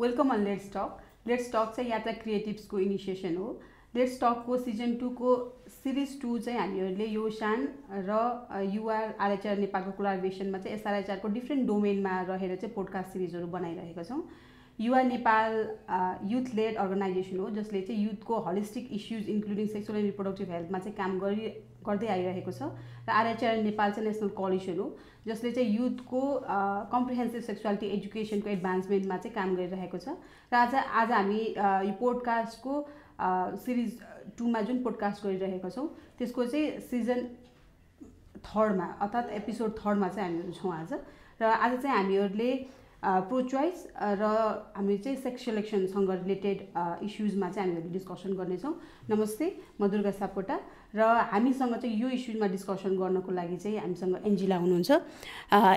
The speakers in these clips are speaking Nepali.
Welcome on let's talk let's talk चाहिँ यात्रा क्रिएटिभ्सको इनिसिएसन हो लेट्स टकको सिजन टूको सिरिज टू चाहिँ हामीहरूले यो सान र युआर आरएचआर नेपालको कोलाबरेसनमा चाहिँ एसआरएचआरको डिफ्रेन्ट डोमेनमा रहेर चाहिँ पोडकास्ट सिरिजहरू बनाइरहेका छौँ युवा नेपाल युथ लेड अर्गनाइजेसन हो जसले चाहिँ युथको holistic issues including sexual and reproductive हेल्थमा चाहिँ काम गरि गर्दै आइरहेको छ र आरएचआर नेपाल चाहिँ नेसनल कलेज हो जसले चाहिँ युथको कम्प्रिहेन्सिभ सेक्सुअलिटी एजुकेसनको एडभान्समेन्टमा चाहिँ काम गरिरहेको छ र आज आज हामी यो पोडकास्टको सिरिज टूमा जुन पोडकास्ट गरिरहेको छौँ त्यसको चाहिँ सिजन थर्डमा अर्थात् एपिसोड थर्डमा चाहिँ हामीहरू छौँ आज र आज चाहिँ हामीहरूले प्रो चोइस र हामी चाहिँ सेक्स सेलेक्सनसँग रिलेटेड इस्युजमा चाहिँ हामीहरूले डिस्कसन गर्नेछौँ नमस्ते म दुर्गा सापकोटा र हामीसँग चाहिँ यो इस्युमा डिस्कसन गर्नको लागि चाहिँ हामीसँग एन्जिला हुनुहुन्छ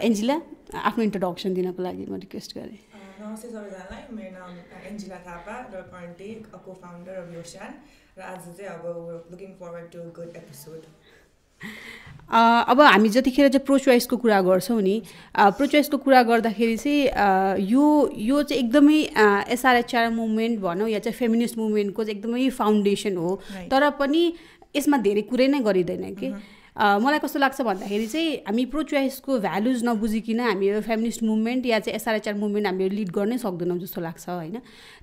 एन्जिला आफ्नो इन्ट्रोडक्सन दिनको लागि म रिक्वेस्ट गरेँ नमस्ते सबैजनालाई मेरो नाम एन्जिला थापा र करेन्टली को फाउन्डर अफ योसान र आज चाहिँ अब looking forward to good episode अब हामी जतिखेर चाहिँ प्रोचोइसको कुरा गर्छौँ नि प्रोचोइसको कुरा गर्दाखेरि चाहिँ यो यो चाहिँ एकदमै एसआरएचआर मुभमेन्ट भनौँ या चाहिँ फेमिनिस्ट मुभमेन्टको चाहिँ एकदमै फाउन्डेसन हो तर पनि यसमा धेरै कुरै नै गरिँदैन कि मलाई कस्तो लाग्छ भन्दाखेरि चाहिँ हामी प्रो चोइसको भ्यालुज नबुझिकन हामी यो फेमिनिस्ट मुभमेन्ट या चाहिँ एसआरएचआर मुभमेन्ट हामीले लिड गर्नै सक्दैनौँ जस्तो लाग्छ होइन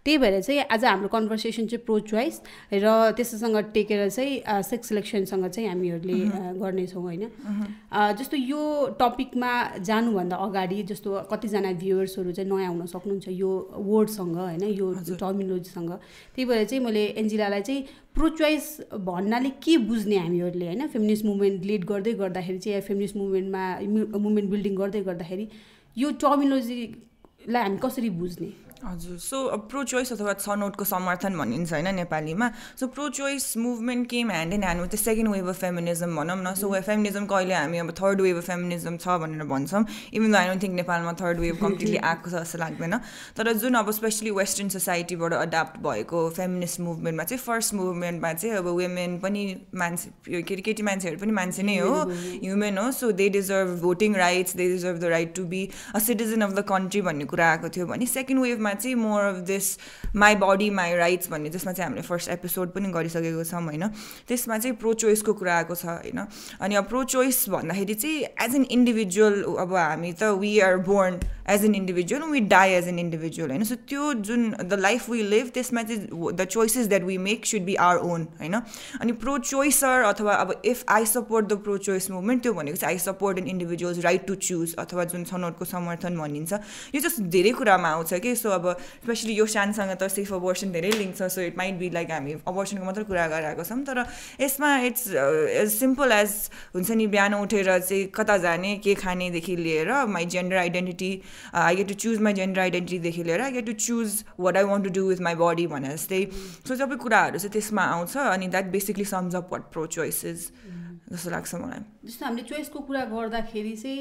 त्यही भएर चाहिँ आज हाम्रो कन्भर्सेसन चाहिँ प्रो चोइस र त्यससँग टेकेर चाहिँ सेक्स सिलेक्सनसँग चाहिँ हामीहरूले गर्नेछौँ होइन जस्तो यो टपिकमा जानुभन्दा अगाडि जस्तो कतिजना भ्युवर्सहरू चाहिँ नयाँ हुन सक्नुहुन्छ यो वर्डसँग होइन यो टर्मिनोलोजीसँग त्यही भएर चाहिँ मैले एन्जिलालाई चाहिँ प्रो चोइस भन्नाले के बुझ्ने हामीहरूले होइन फेमिनिस्ट मुभमेन्ट लिड गर्दै गर्दाखेरि चाहिँ या फेमिनिस्ट मुभमेन्टमा मुभमेन्ट बिल्डिङ गर्दै गर्दाखेरि यो टर्मिनोलोजीलाई हामी कसरी बुझ्ने हजुर सो प्रो चोइस अथवा छनौटको समर्थन भनिन्छ होइन नेपालीमा so pro choice movement came hand in hand with the second wave of feminism भनौँ न सो फेमिनिजमको अहिले हामी अब थर्ड वेभ अफ फेमिनिजम छ भनेर भन्छौँ इभन आई डोन्ट थिङ्क नेपालमा थर्ड वेभ कम्प्लिटली आएको छ जस्तो लाग्दैन तर जुन अब स्पेसली वेस्टर्न सोसाइटीबाट अडाप्ट भएको फेमिनिस्ट मुभमेन्टमा चाहिँ फर्स्ट मुभमेन्टमा चाहिँ अब वुमेन पनि मान्छे के केटी मान्छेहरू पनि मान्छे नै हो ह्युमेन mm-hmm. हो so they deserve voting rights they deserve the right to be a citizen of the country भन्ने कुरा आएको थियो भने सेकेन्ड वेभमा त्यसमा चाहिँ more of this my body my rights भन्ने जसमा चाहिँ हामीले फर्स्ट एपिसोड पनि गरिसकेको छौँ होइन त्यसमा चाहिँ प्रो चोइसको कुरा आएको छ होइन अनि अब प्रो चोइस भन्दाखेरि चाहिँ एज एन इन्डिभिजुअल अब हामी त we are born as an individual we die as an individual होइन सो त्यो जुन द लाइफ वी लिभ त्यसमा चाहिँ the choices that we make should be our own होइन अनि प्रो चोइसर अथवा अब if I support the pro choice movement त्यो भनेको चाहिँ I support an individual's right to choose अथवा जुन छनौटको समर्थन भनिन्छ यो जस्तो धेरै कुरामा आउँछ कि सो अब स्पेसली यो सानसँग त सेफ अबर्सन धेरै लिङ्क छ so it might be like हामी अबर्सनको मात्र कुरा गराएको छौँ तर यसमा इट्स एज सिम्पल एज हुन्छ नि बिहान उठेर चाहिँ कता जाने के खानेदेखि लिएर my gender identity I get to choose my gender आइडेन्टिटीदेखि लिएर I get to choose what I want to do with my body भनेर जस्तै सो सबै कुराहरू चाहिँ त्यसमा आउँछ अनि that basically sums up what pro choices जस्तो लाग्छ मलाई जस्तो हामीले चोइसको कुरा गर्दाखेरि चाहिँ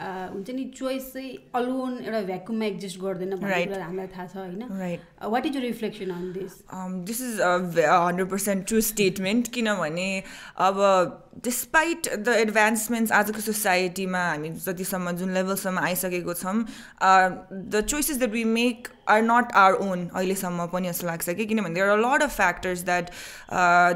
हुन्छ नि चोइस चाहिँ अलोन एउटा भ्याकुममा एक्जिस्ट गर्दैन हामीलाई थाहा छ होइन what is reflection on this this is hundred percent true statement किनभने अब डिस्पाइट द एडभान्समेन्ट्स आजको सोसाइटीमा हामी जतिसम्म जुन लेभलसम्म आइसकेको छौँ the choices that we make are not our own अहिलेसम्म पनि जस्तो लाग्छ कि किनभने there are lot of factors that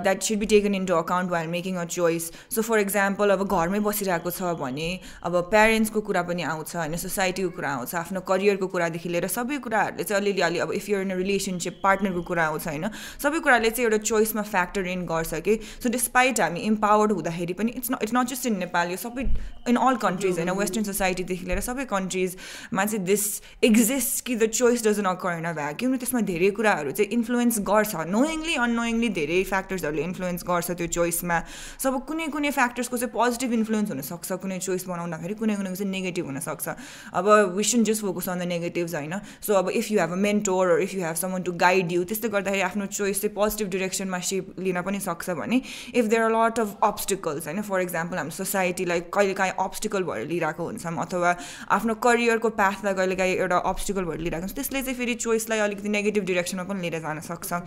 that should be taken into account while making a choice so for example अब घरमै बसिरहेको छ भने अब प्यारेन्ट्सको कुरा पनि आउँछ होइन सोसाइटीको कुरा आउँछ आफ्नो करियरको कुरादेखि लिएर सबै कुराहरूले चाहिँ अलिअलि अलि अब इफ युर इन रिलेसनसिप पार्टनरको कुरा आउँछ होइन सबै कुराले चाहिँ एउटा चोइसमा फ्याक्टर इन गर्छ कि सो डिस्पाइट हामी इम्पावर्ड हुँदाखेरि पनि it's not it's not just in Nepal यो सबै इन अल कन्ट्रिज होइन वेस्टर्न सोसाइटीदेखि लिएर सबै कन्ट्रिजमा चाहिँ दिस एक्जिस्ट कि the choice doesn't occur in vacuum त्यसमा धेरै कुराहरू चाहिँ इन्फ्लुएन्स गर्छ नोइङली अननोइङली धेरै फ्याक्टर्सहरूले इन्फ्लुएन्स गर्छ त्यो चोइसमा सब कुनै कुनै फ्याक्टर्सको चाहिँ पोजिटिभ इन्फ्लुएन्स हुनसक्छ कुनै चोइस बनाउँदाखेरि कुनै कुनै चाहिँ नेगेटिभ हुनसक्छ अब we shouldn't just focus on the negatives होइन सो अब if you have a mentor if you have someone to guide you त्यस्तो गर्दाखेरि आफ्नो चोइस चाहिँ पोजिटिभ डिरेक्सनमा सेप लिन पनि सक्छ भने if there are lot of obstacles होइन फर इक्जाम्पल हाम्रो सोसाइटीलाई कहिले काहीँ अब्स्टिकल भएर लिइरहेको हुन्छौँ अथवा आफ्नो करियरको पाथलाई काहीँ एउटा अब्स्टिकल भएर लिइरहेको हुन्छ त्यसले चाहिँ फेरि चोइसलाई अलिकति नेगेटिभ डिरेक्सनमा पनि लिएर जान सक्छ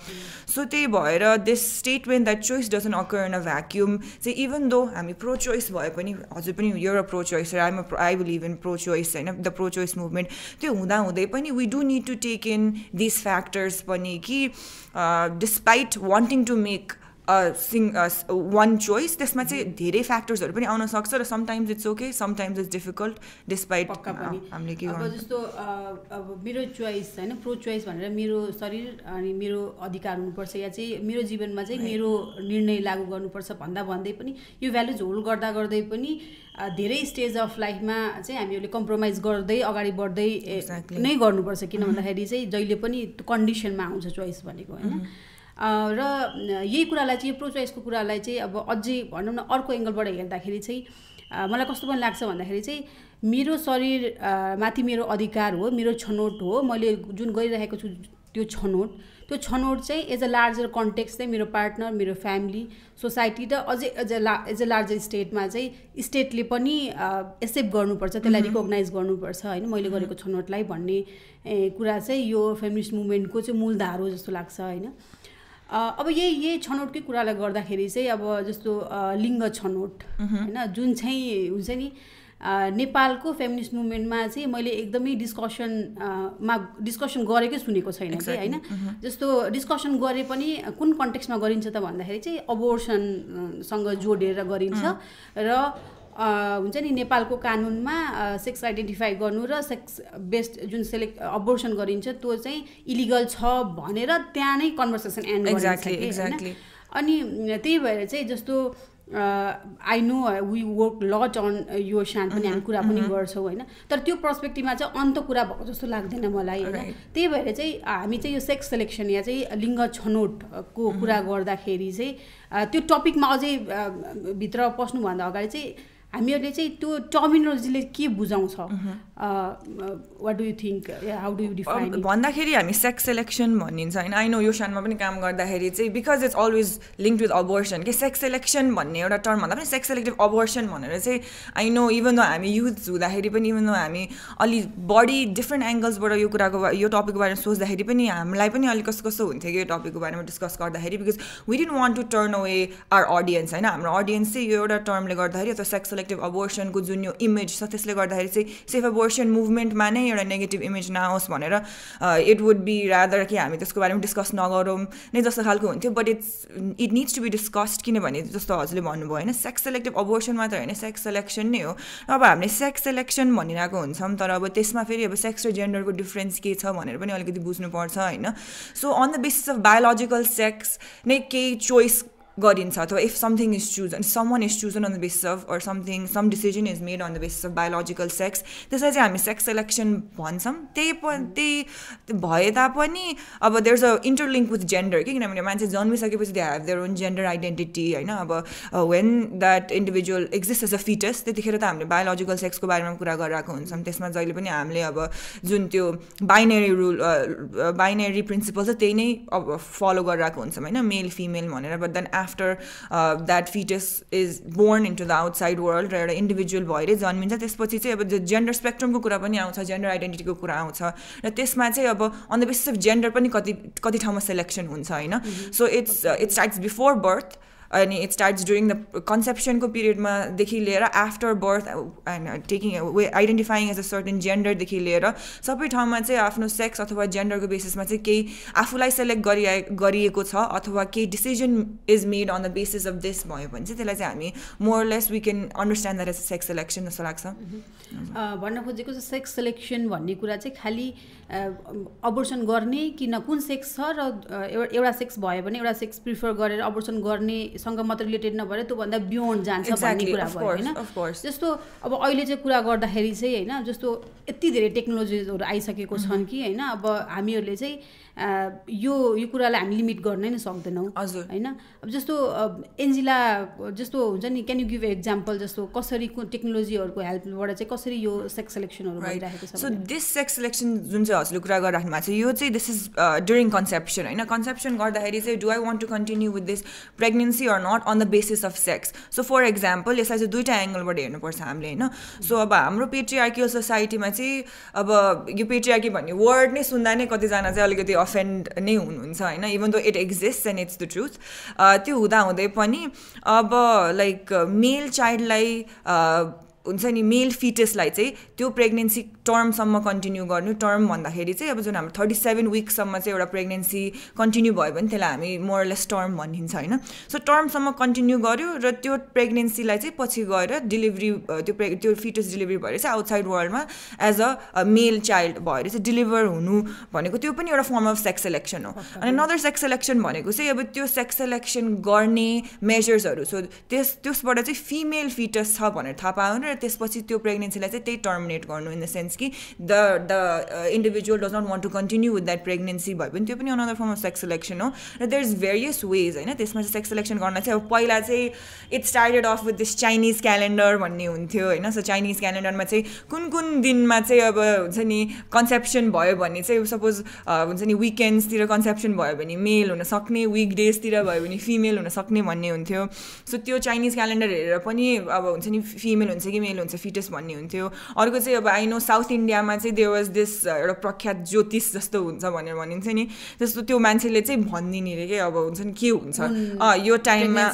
सो त्यही भएर this statement that choice doesn't occur in a vacuum चाहिँ इभन दो हामी प्रो चोइस भए पनि हजुर पनि यो र pro choice I I'm I believe in pro choice होइन द प्रो चोइस मुभमेन्ट त्यो हुँदै पनि we do need to take in this factors पनि कि डिस्पाइट वान्टिङ टु मेक सिङ वान चोइस त्यसमा चाहिँ धेरै फ्याक्टर्सहरू पनि आउन सक्छ र sometimes it's okay sometimes it's difficult despite हामीले के अब जस्तो अब मेरो चोइस होइन प्रो चोइस भनेर मेरो शरीर अनि मेरो अधिकार हुनुपर्छ या चाहिँ मेरो जीवनमा चाहिँ मेरो निर्णय लागू गर्नुपर्छ भन्दा भन्दै पनि यो भ्यालुज होल्ड गर्दा गर्दै पनि धेरै स्टेज अफ लाइफमा चाहिँ हामीहरूले कम्प्रोमाइज गर्दै अगाडि बढ्दै नै गर्नुपर्छ किन mm-hmm. भन्दाखेरि चाहिँ जहिले पनि कन्डिसनमा आउँछ चोइस भनेको होइन mm-hmm. र यही कुरालाई चाहिँ यो प्रोचोइसको कुरालाई चाहिँ अब अझै भनौँ न अर्को एङ्गलबाट हेर्दाखेरि चाहिँ मलाई कस्तो पनि लाग्छ भन्दाखेरि चाहिँ मेरो शरीर माथि मेरो अधिकार हो मेरो छनौट हो मैले जुन गरिरहेको छु त्यो छनौट त्यो छनौट चाहिँ एज अ लार्जर कन्टेक्स चाहिँ मेरो पार्टनर मेरो फ्यामिली सोसाइटी र अझै एज अ ला एज अ लार्जर स्टेटमा चाहिँ स्टेटले पनि एक्सेप्ट गर्नुपर्छ त्यसलाई रिकग्नाइज mm-hmm. गर्नुपर्छ होइन मैले mm-hmm. गरेको छनौटलाई भन्ने कुरा चाहिँ यो फेमिनिस्ट मुभमेन्टको चाहिँ मूलधार हो जस्तो लाग्छ होइन अब यही यही छनौटकै कुरालाई गर्दाखेरि चाहिँ अब जस्तो लिङ्ग छनौट होइन जुन चाहिँ हुन्छ नि नेपालको फेमिनिस्ट मुभमेन्टमा चाहिँ मैले एकदमै डिस्कसनमा डिस्कसन गरेकै सुनेको छैन चाहिँ होइन जस्तो डिस्कसन गरे पनि कुन कन्टेक्स्टमा गरिन्छ त भन्दाखेरि चाहिँ अबोर्सनसँग जोडेर गरिन्छ र हुन्छ नि नेपालको कानुनमा सेक्स आइडेन्टिफाई गर्नु र सेक्स बेस्ड जुन सेलेक्ट अबोर्सन गरिन्छ त्यो चाहिँ इलिगल छ भनेर त्यहाँ नै कन्भर्सेसन एन्ड एक्ज्याक्टली अनि त्यही भएर चाहिँ जस्तो I know we work lot on यो सान पनि हामी mm-hmm, कुरा पनि mm-hmm. गर्छौँ होइन तर त्यो पर्सपेक्टिभमा चाहिँ अन्त कुरा भएको जस्तो लाग्दैन मलाई होइन त्यही भएर चाहिँ हामी चाहिँ यो सेक्स सेलेक्सन या चाहिँ लिङ्ग छनौटको mm-hmm. कुरा गर्दाखेरि चाहिँ त्यो टपिकमा अझै भित्र पस्नुभन्दा अगाडि चाहिँ हामीहरूले चाहिँ त्यो टर्मिनोलोजीले के बुझाउँछ what do you think how do you define भन्दाखेरि हामी सेक्स सेलेक्सन भनिन्छ होइन आई नो यो सानमा पनि काम गर्दाखेरि चाहिँ because it's always link with abortion के सेक्स सेलेक्सन भन्ने एउटा टर्म भन्दा पनि सेक्स सेलेक्टिभ अबोर्सन भनेर चाहिँ आई नो इभन दो हामी युथ हुँदाखेरि पनि इभन दो हामी अलि बढी डिफ्रेन्ट एङ्गल्सबाट यो कुराको यो टपिकको बारेमा सोच्दाखेरि पनि हामीलाई पनि अलिक कस्तो कस्तो हुन्थ्यो कि यो टपिकको बारेमा डिस्कस गर्दाखेरि because we didn't want to turn away our audience होइन हाम्रो अडियन्स चाहिँ यो एउटा टर्मले गर्दाखेरि अथवा सेक्स सेलेक्टिभ अबोर्सनको जुन यो इमेज छ त्यसले गर्दाखेरि चाहिँ सेफ अबोर्सन मुभमेन्टमा नै एउटा नेगेटिभ इमेज नआओस् भनेर इट वुड बी रादर कि हामी त्यसको बारेमा डिस्कस नगरौँ नै जस्तो खालको हुन्थ्यो but it's it needs to be discussed किनभने जस्तो हजुरले भन्नुभयो होइन सेक्स सेलेक्टिभ अबोर्सन मात्र होइन सेक्स सेलेक्सन नै हो अब हामीले सेक्स सेलेक्सन भनिरहेको हुन्छौँ तर अब त्यसमा फेरि अब सेक्स र जेन्डरको डिफ्रेन्स के छ भनेर पनि अलिकति बुझ्नुपर्छ होइन so on the basis of biological sex नै केही चोइस गरिन्छ अथवा if something is chosen someone is chosen on the basis of or something some decision is made on the basis of biological sex त्यसलाई चाहिँ हामी सेक्स सेलेक्सन भन्छौँ त्यही प त्यही भए तापनि अब there is a interlink with gender कि किनभने मान्छे जन्मिसकेपछि they have their own gender identity होइन अब when that individual exist as a foetus त्यतिखेर त हामीले बायोलोजिकल सेक्सको बारेमा कुरा गरिरहेको हुन्छौँ त्यसमा जहिले पनि हामीले अब जुन त्यो बाइनेरी रुल बाइनेरी प्रिन्सिपल छ त्यही नै अब फलो गरिरहेको हुन्छौँ होइन मेल फिमेल भनेर but then after that foetus is born into the outside world र एउटा इन्डिभिजुअल भएरै जन्मिन्छ त्यसपछि चाहिँ अब जेन्डर स्पेक्ट्रमको कुरा पनि आउँछ जेन्डर आइडेन्टिटीको कुरा आउँछ र त्यसमा चाहिँ अब on the basis of gender पनि कति कति ठाउँमा सेलेक्सन हुन्छ होइन so it's it's starts before birth अनि इट स्टार्ट्स डुरिङ द कन्सेप्सनको पिरियडमादेखि लिएर after birth and taking way identifying as a certain जेन्डरदेखि लिएर सबै ठाउँमा चाहिँ आफ्नो सेक्स अथवा जेन्डरको बेसिसमा चाहिँ केही आफूलाई सेलेक्ट गरिआ गरिएको छ अथवा केही decision is made on the basis of this भयो भने चाहिँ त्यसलाई चाहिँ हामी more or less we can understand that as sex selection जस्तो लाग्छ mm-hmm. भन्न खोजेको चाहिँ सेक्स सेलेक्सन भन्ने कुरा चाहिँ खालि अबोर्सन गर्ने किन कुन सेक्स छ र एउटा सेक्स भयो भने एउटा सेक्स प्रिफर गरेर अबोर्सन गर्ने सँग मात्र रिलेटेड नभएर त्योभन्दा बियोन्ड जान्छ भन्ने कुरा भयो होइन जस्तो अब अहिले चाहिँ कुरा गर्दाखेरि चाहिँ होइन जस्तो यति धेरै टेक्नोलोजीहरू आइसकेको mhm. छन् कि होइन अब हामीहरूले चाहिँ यो यो कुरालाई हामी लिमिट गर्नै नै सक्दैनौँ हजुर होइन अब जस्तो एन्जिला जस्तो हुन्छ नि क्यान यु गिभ एक्जाम्पल जस्तो कसरी टेक्नोलोजीहरूको हेल्पबाट चाहिँ कसरी यो सेक्स सेलेक्सनहरू भइरहेको छ सो दिस सेक्स सेलेक्सन जुन चाहिँ हजुरले कुरा गरिराख्नु भएको छ यो चाहिँ दिस इज ड्युरिङ कन्सेप्सन होइन कन्सेप्सन गर्दाखेरि चाहिँ do I want to continue with this pregnancy or not on the basis of sex so for example यसलाई चाहिँ दुइटा एङ्गलबाट हेर्नुपर्छ हामीले होइन सो अब हाम्रो पेट्रियार्कियल सोसाइटीमा चाहिँ अब यो पेट्रियार्की भन्ने वर्ड नै सुन्दा नै कतिजना चाहिँ अलिकति अफेन्ड नै हुनुहुन्छ होइन even though it exist and it's the truth त्यो हुँदाहुँदै पनि अब लाइक मेल चाइल्डलाई हुन्छ नि मेल फिटसलाई चाहिँ त्यो प्रेग्नेन्सी टर्मसम्म कन्टिन्यू गर्नु टर्म भन्दाखेरि चाहिँ अब जुन हाम्रो थर्टी सेभेन विक्ससम्म चाहिँ एउटा प्रेग्नेन्सी कन्टिन्यू भयो भने त्यसलाई हामी मोरलेस टर्म भनिन्छ होइन सो टर्मसम्म कन्टिन्यू गर्यो र त्यो प्रेग्नेन्सीलाई चाहिँ पछि गएर डेलिभरी त्यो प्रे त्यो फिटस डेलिभरी भएर चाहिँ आउटसाइड वर्ल्डमा एज अ मेल चाइल्ड भएर चाहिँ डेलिभर हुनु भनेको त्यो पनि एउटा फर्म अफ सेक्स सेलेक्सन हो अनि नदर सेक्स सेलेक्सन भनेको चाहिँ अब त्यो सेक्स सेलेक्सन गर्ने मेजर्सहरू सो त्यस त्यसबाट चाहिँ फिमेल फिटस छ भनेर थाहा पाउनु र त्यसपछि त्यो प्रेग्नेन्सीलाई चाहिँ त्यही टर्मिनेट गर्नु इन द सेन्स कि the the individual does not want to continue with that pregnancy भयो भने त्यो पनि another form of sex selection हो र देयर इज भेरियस वेज होइन त्यसमा चाहिँ सेक्स सेलेक्सन गर्न चाहिँ अब पहिला चाहिँ it started off with this Chinese calendar भन्ने हुन्थ्यो होइन सो चाइनिज क्यालेन्डरमा चाहिँ कुन कुन दिनमा चाहिँ अब हुन्छ नि कन्सेप्सन भयो भने चाहिँ सपोज uh, हुन्छ नि विकेन्ड्सतिर कन्सेप्सन भयो भने मेल हुनसक्ने विकडेजतिर भयो भने फिमेल हुनसक्ने भन्ने हुन्थ्यो सो त्यो चाइनिज क्यालेन्डर हेरेर पनि अब हुन्छ नि फिमेल हुन्छ कि मेल हुन्छ फिटस भन्ने हुन्थ्यो अर्को चाहिँ अब आई नो साउथ साउथ इन्डियामा चाहिँ वाज दिस एउटा प्रख्यात ज्योतिष जस्तो हुन्छ भनेर भनिन्छ नि जस्तो त्यो मान्छेले चाहिँ भनिदिने अरे क्या अब हुन्छ नि के हुन्छ यो टाइममा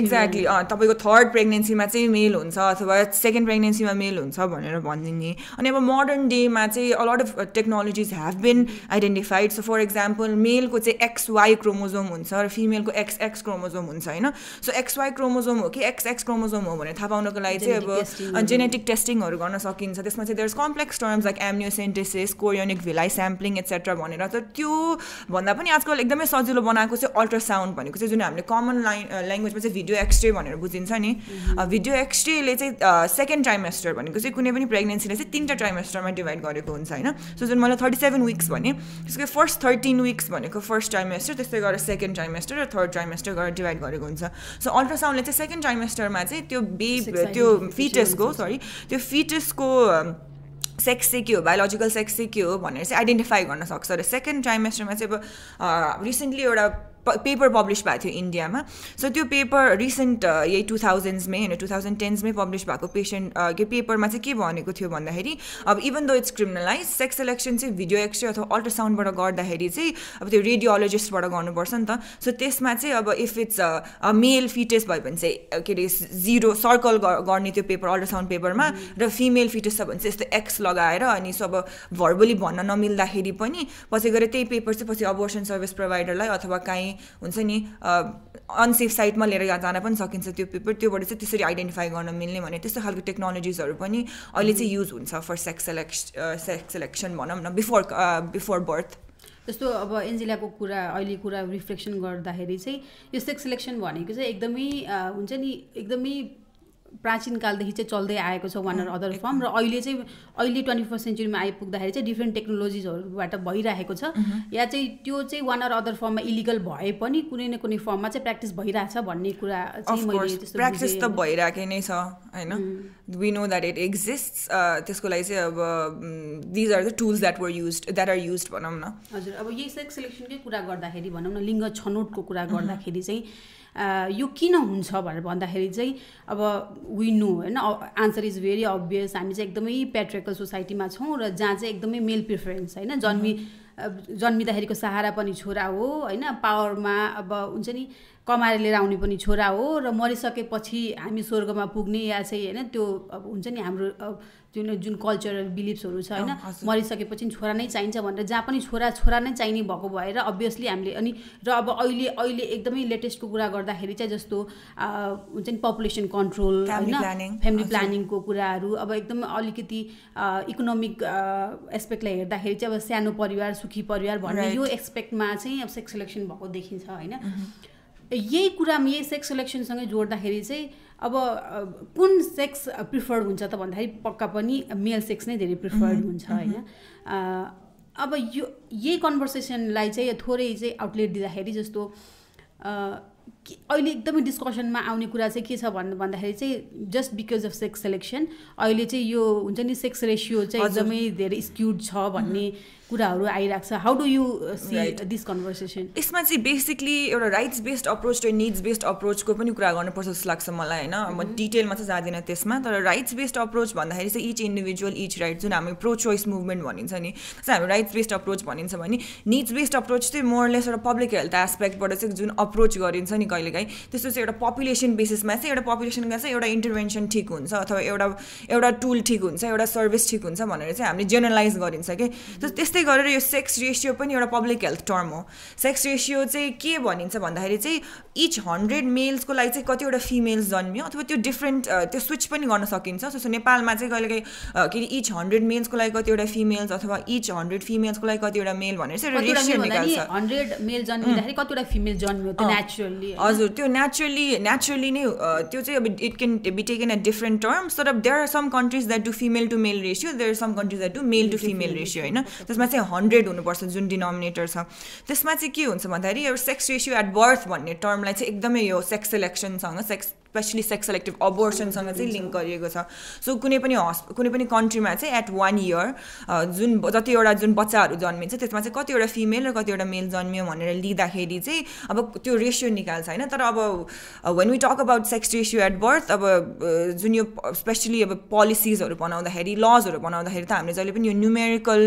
एक्ज्याक्टली तपाईँको थर्ड प्रेग्नेन्सीमा चाहिँ मेल हुन्छ अथवा सेकेन्ड प्रेग्नेन्सीमा मेल हुन्छ भनेर भनिदिने अनि अब मोडर्न डेमा चाहिँ a lot of technologies have been identified so for example मेलको चाहिँ एक्स वाई क्रोमोजोम हुन्छ र फिमेलको एक्स एक्स क्रोमोजोम हुन्छ होइन सो एक्स वाई क्रोमोजोम हो कि एक्स एक्स क्रोमोजोम हो भनेर थाहा पाउनको लागि चाहिँ अब जेनेटिक टेस्टिङहरू गर्न सकिन्छ त्यसमा चाहिँ there complex terms like amniocentesis chorionic villi sampling etcetera भनेर त त्यो भन्दा पनि आजकल एकदमै सजिलो बनाएको चाहिँ अल्ट्रासाउन्ड भनेको चाहिँ जुन हामीले कमन लाइन ल्याङ्ग्वेजमा चाहिँ भिडियो एक्सरे भनेर बुझिन्छ नि भिडियो एक्सरेले mm-hmm. चाहिँ सेकेन्ड ट्राइमेस्टर भनेको चाहिँ कुनै पनि प्रेग्नेन्सीलाई चाहिँ तिनवटा ट्राइमेस्टरमा डिभाइड गरेको हुन्छ होइन सो जुन मैले थर्टी सेभेन विक्स भने त्यसको फर्स्ट थर्टिन विक्स भनेको फर्स्ट ट्राइमेस्टर त्यस्तै गरेर सेकेन्ड ट्राइमेस्टर र थर्ड ट्राइमेस्टर गरेर डिभाइड गरेको हुन्छ सो अल्ट्रासाउन्डले चाहिँ सेकेन्ड ट्राइमेस्टरमा चाहिँ त्यो बेब त्यो फिटसको सरी त्यो फिटसको सेक्स चाहिँ के हो बायोलोजिकल सेक्स चाहिँ के हो भनेर चाहिँ आइडेन्टिफाई गर्न सक्छ र सेकेन्ड ट्राइमेस्टरमा चाहिँ अब रिसेन्टली एउटा पेपर पब्लिस भएको थियो इन्डियामा सो त्यो पेपर रिसेन्ट uh, यही टु थाउजन्ड्समै होइन टु थाउजन्ड टेन्समै पब्लिस भएको पेसेन्ट uh, के पेपरमा चाहिँ के भनेको थियो भन्दाखेरि अब even though it's criminalize sex selection चाहिँ भिडियो एक्सरे अथवा अल्ट्रासाउन्डबाट गर्दाखेरि चाहिँ अब त्यो रेडियोलोजिस्टबाट गर्नुपर्छ नि त सो त्यसमा चाहिँ अब इफ इट्स मेल फिटेस भयो भने चाहिँ uh, के अरे जिरो सर्कल गर्ने त्यो पेपर अल्ट्रासाउन्ड पेपरमा र फिमेल फिटेस छ भने चाहिँ यस्तो एक्स लगाएर अनि सो अब भर्बली भन्न नमिल्दाखेरि पनि पछि गएर त्यही पेपर चाहिँ पछि अबोर्सन सर्भिस प्रोभाइडरलाई अथवा काहीँ हुन्छ नि अनसेफ साइडमा लिएर जान पनि सकिन्छ त्यो पेपर त्योबाट चाहिँ त्यसरी आइडेन्टिफाई गर्न मिल्ने भने त्यस्तो खालको टेक्नोलोजिजहरू पनि अहिले चाहिँ युज हुन्छ फर सेक्स सेलेक्स सेक्स सेलेक्सन भनौँ न बिफोर बिफोर बर्थ जस्तो अब एन्जेलाको कुरा अहिले कुरा रिफ्लेक्सन गर्दाखेरि चाहिँ यो सेक्स सेलेक्सन भनेको चाहिँ एकदमै हुन्छ नि एकदमै प्राचीन कालदेखि चाहिँ चल्दै आएको छ वान अदर फर्म र अहिले चाहिँ अहिले ट्वेन्टी फर्स्ट सेन्चुरीमा आइपुग्दाखेरि चाहिँ डिफ्रेन्ट टेक्नोलोजिजहरूबाट भइरहेको छ या चाहिँ त्यो चाहिँ वान अदर फर्ममा इलिगल भए पनि कुनै न कुनै फर्ममा चाहिँ प्र्याक्टिस भइरहेछ भन्ने कुरा चाहिँ मैले प्र्याक्टिस त भइरहेकै नै छ होइन we know that it exist त्यसको लागि चाहिँ अब these are the tools that were use that are use भनौँ न हजुर अब यही सेक्स सेलेक्सनकै कुरा गर्दाखेरि भनौँ न लिङ्ग छनौटको कुरा गर्दाखेरि चाहिँ यो किन हुन्छ भनेर भन्दाखेरि चाहिँ अब वी नो होइन आन्सर इज भेरी अभियस हामी चाहिँ एकदमै प्याट्रिकल सोसाइटीमा छौँ र जहाँ चाहिँ एकदमै मेल प्रिफरेन्स होइन जन्मि जन्मिँदाखेरिको सहारा पनि छोरा हो होइन पावरमा अब हुन्छ नि कमाएर लिएर आउने पनि छोरा हो र मरिसकेपछि हामी स्वर्गमा पुग्ने या चाहिँ होइन त्यो अब हुन्छ नि हाम्रो जुन जुन कल्चरल बिलिफ्सहरू छ होइन मरिसकेपछि छोरा नै चाहिन्छ भनेर जहाँ पनि छोरा छोरा नै चाहिने भएको भएर अभियसली हामीले अनि र अब अहिले अहिले एकदमै लेटेस्टको कुरा गर्दाखेरि चाहिँ जस्तो हुन्छ नि पपुलेसन कन्ट्रोल होइन फ्यामिली प्लानिङको कुराहरू अब एकदम अलिकति इकोनोमिक एस्पेक्टलाई हेर्दाखेरि चाहिँ अब सानो परिवार सुखी परिवार भन्ने यो एक्सपेक्टमा चाहिँ अब सेक्स सेलेक्सन भएको देखिन्छ होइन यही कुरामा यही सेक्स सेलेक्सनसँगै जोड्दाखेरि चाहिँ अब कुन सेक्स प्रिफर्ड हुन्छ त भन्दाखेरि पक्का पनि मेल सेक्स नै धेरै प्रिफर्ड हुन्छ होइन अब यो यही कन्भर्सेसनलाई चाहिँ थोरै चाहिँ आउटलेट दिँदाखेरि जस्तो के अहिले एकदमै डिस्कसनमा आउने कुरा चाहिँ के छ भन्नु भन्दाखेरि चाहिँ just because of sex selection अहिले चाहिँ यो हुन्छ नि सेक्स रेसियो चाहिँ एकदमै धेरै स्क्युड छ भन्ने कुराहरू आइरहेको छ how do you see this conversation यसमा चाहिँ बेसिकली एउटा राइट्स बेस्ड अप्रोच र निड्स बेस्ड अप्रोचको पनि कुरा गर्नुपर्छ जस्तो लाग्छ मलाई होइन म डिटेलमा mhm। चाहिँ जाँदिनँ त्यसमा तर राइट्स बेस्ड अप्रोच भन्दाखेरि चाहिँ इच इन्डिभिजुअल इच राइट जुन हामी प्रो चोइस मुभमेन्ट भनिन्छ नि जस्तै हामी राइट्स बेस्ड अप्रोच भनिन्छ भने निड्स बेस्ड अप्रोच चाहिँ मोरलेस एउटा पब्लिक हेल्थ एस्पेक्टबाट चाहिँ जुन अप्रोच गरिन्छ नि कहिलेकाहीँ त्यस्तो चाहिँ एउटा पपुलेसन बेसिसमा चाहिँ एउटा पपुलेसनका चाहिँ एउटा इन्टरभेन्सन ठिक हुन्छ अथवा एउटा एउटा टुल ठिक हुन्छ एउटा सर्भिस ठिक हुन्छ भनेर चाहिँ हामीले जेनरलाइज गरिन्छ कि त्यस्तै गरेर यो सेक्स रेसियो पनि एउटा पब्लिक हेल्थ टर्म हो सेक्स रेसियो चाहिँ के भनिन्छ भन्दाखेरि चाहिँ इच हन्ड्रेड मेल्सको लागि चाहिँ कतिवटा फिमेल्स जन्मियो अथवा त्यो डिफ्रेन्ट त्यो स्विच पनि गर्न सकिन्छ जस्तो नेपालमा चाहिँ कहिलेकाहीँ के अरे इच हन्ड्रेड मेल्सको लागि कतिवटा फिमेल्स अथवा इच हन्ड्रेड फिमेल्सको लागि कतिवटा मेल भनेर चाहिँ रेसियो निकाल्छ हन्ड्रेड मेल जन्मिँदाखेरि कतिवटा फिमेल जन्मियो नेचुरली हजुर त्यो नेचुरली नेचुरली नै uh, त्यो चाहिँ अब it can be taken at different terms तर there are some countries that do female to male ratio there are some countries that to male to female ratio होइन त्यसमा चाहिँ हन्ड्रेड हुनुपर्छ जुन डिनोमिनेटर छ त्यसमा चाहिँ के हुन्छ भन्दाखेरि एउटा सेक्स रेसियो एट बर्थ भन्ने टर्मलाई चाहिँ एकदमै यो सेक्स सेलेक्सनसँग सेक्स स्पेसली सेक्स सेलेक्टिभ अबोर्सनसँग चाहिँ लिङ्क गरिएको छ सो कुनै पनि हस् कुनै पनि कन्ट्रीमा चाहिँ एट वान इयर जुन जतिवटा जुन बच्चाहरू जन्मिन्छ त्यसमा चाहिँ कतिवटा फिमेल र कतिवटा मेल जन्मियो भनेर लिँदाखेरि चाहिँ अब त्यो रेसियो निकाल्छ होइन तर अब when we talk about sex ratio at birth अब जुन यो स्पेसली अब पोलिसिजहरू बनाउँदाखेरि लजहरू बनाउँदाखेरि त हामीले जहिले पनि यो न्युमेरिकल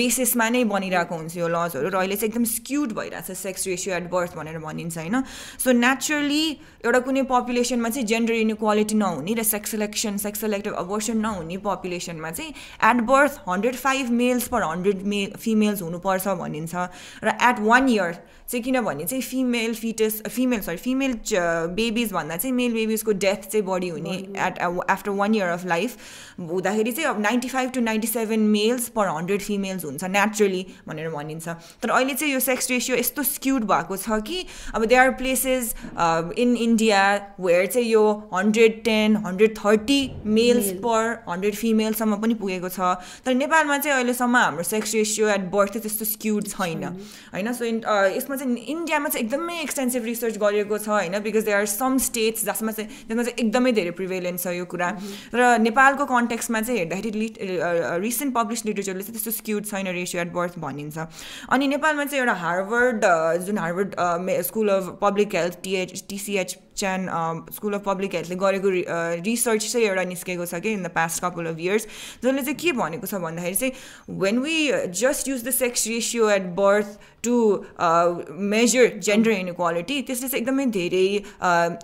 बेसिसमा नै बनिरहेको हुन्छ यो लजहरू र अहिले चाहिँ एकदम स्क्युट स्क्युड छ सेक्स रेसियो एट बर्थ भनेर भनिन्छ होइन सो नेचुरली एउटा कुनै पपुलेसनमा चाहिँ जेन्डर इनिक्वालिटी नहुने र sex selection sex selective abortion नहुने पपुलेसनमा चाहिँ at birth hundred five males per hundred मे फिमेल्स हुनुपर्छ भनिन्छ र एट वान इयर चाहिँ किनभने चाहिँ female foetus female sorry female babies भन्दा चाहिँ मेल बेबिजको डेथ चाहिँ बढी हुने at after one year of life हुँदाखेरि चाहिँ अब ninety five to ninety seven males per hundred females हुन्छ नेचुरली भनेर भनिन्छ तर अहिले चाहिँ यो सेक्स रेसियो यस्तो स्क्युड भएको छ कि अब they are places in India where चाहिँ चाहिँ यो hundred ten hundred thirty males per hundred फिमेलसम्म पनि पुगेको छ तर नेपालमा चाहिँ अहिलेसम्म हाम्रो सेक्स रेसियो एट बर्थ चाहिँ त्यस्तो स्क्युड छैन होइन सो यसमा चाहिँ इन्डियामा चाहिँ एकदमै एक्सटेन्सिभ रिसर्च गरेको छ होइन because they are some states जसमा चाहिँ जसमा चाहिँ एकदमै धेरै प्रिभेलेन्स छ यो कुरा mm-hmm. र नेपालको कन्टेक्समा चाहिँ हेर्दाखेरि लिट रिसेन्ट पब्लिस लिटरेचरले चाहिँ त्यस्तो स्क्युड छैन रेसियो एट बर्थ भनिन्छ अनि नेपालमा चाहिँ एउटा हार्वर्ड जुन Harvard school of public health TH TCH Chan school of public हेल्थले गरेको रिसर्च uh, चाहिँ एउटा निस्केको छ कि in the past couple of years जसले चाहिँ के भनेको छ भन्दाखेरि चाहिँ when we just use the sex ratio at birth to measure gender inequality त्यसले चाहिँ एकदमै धेरै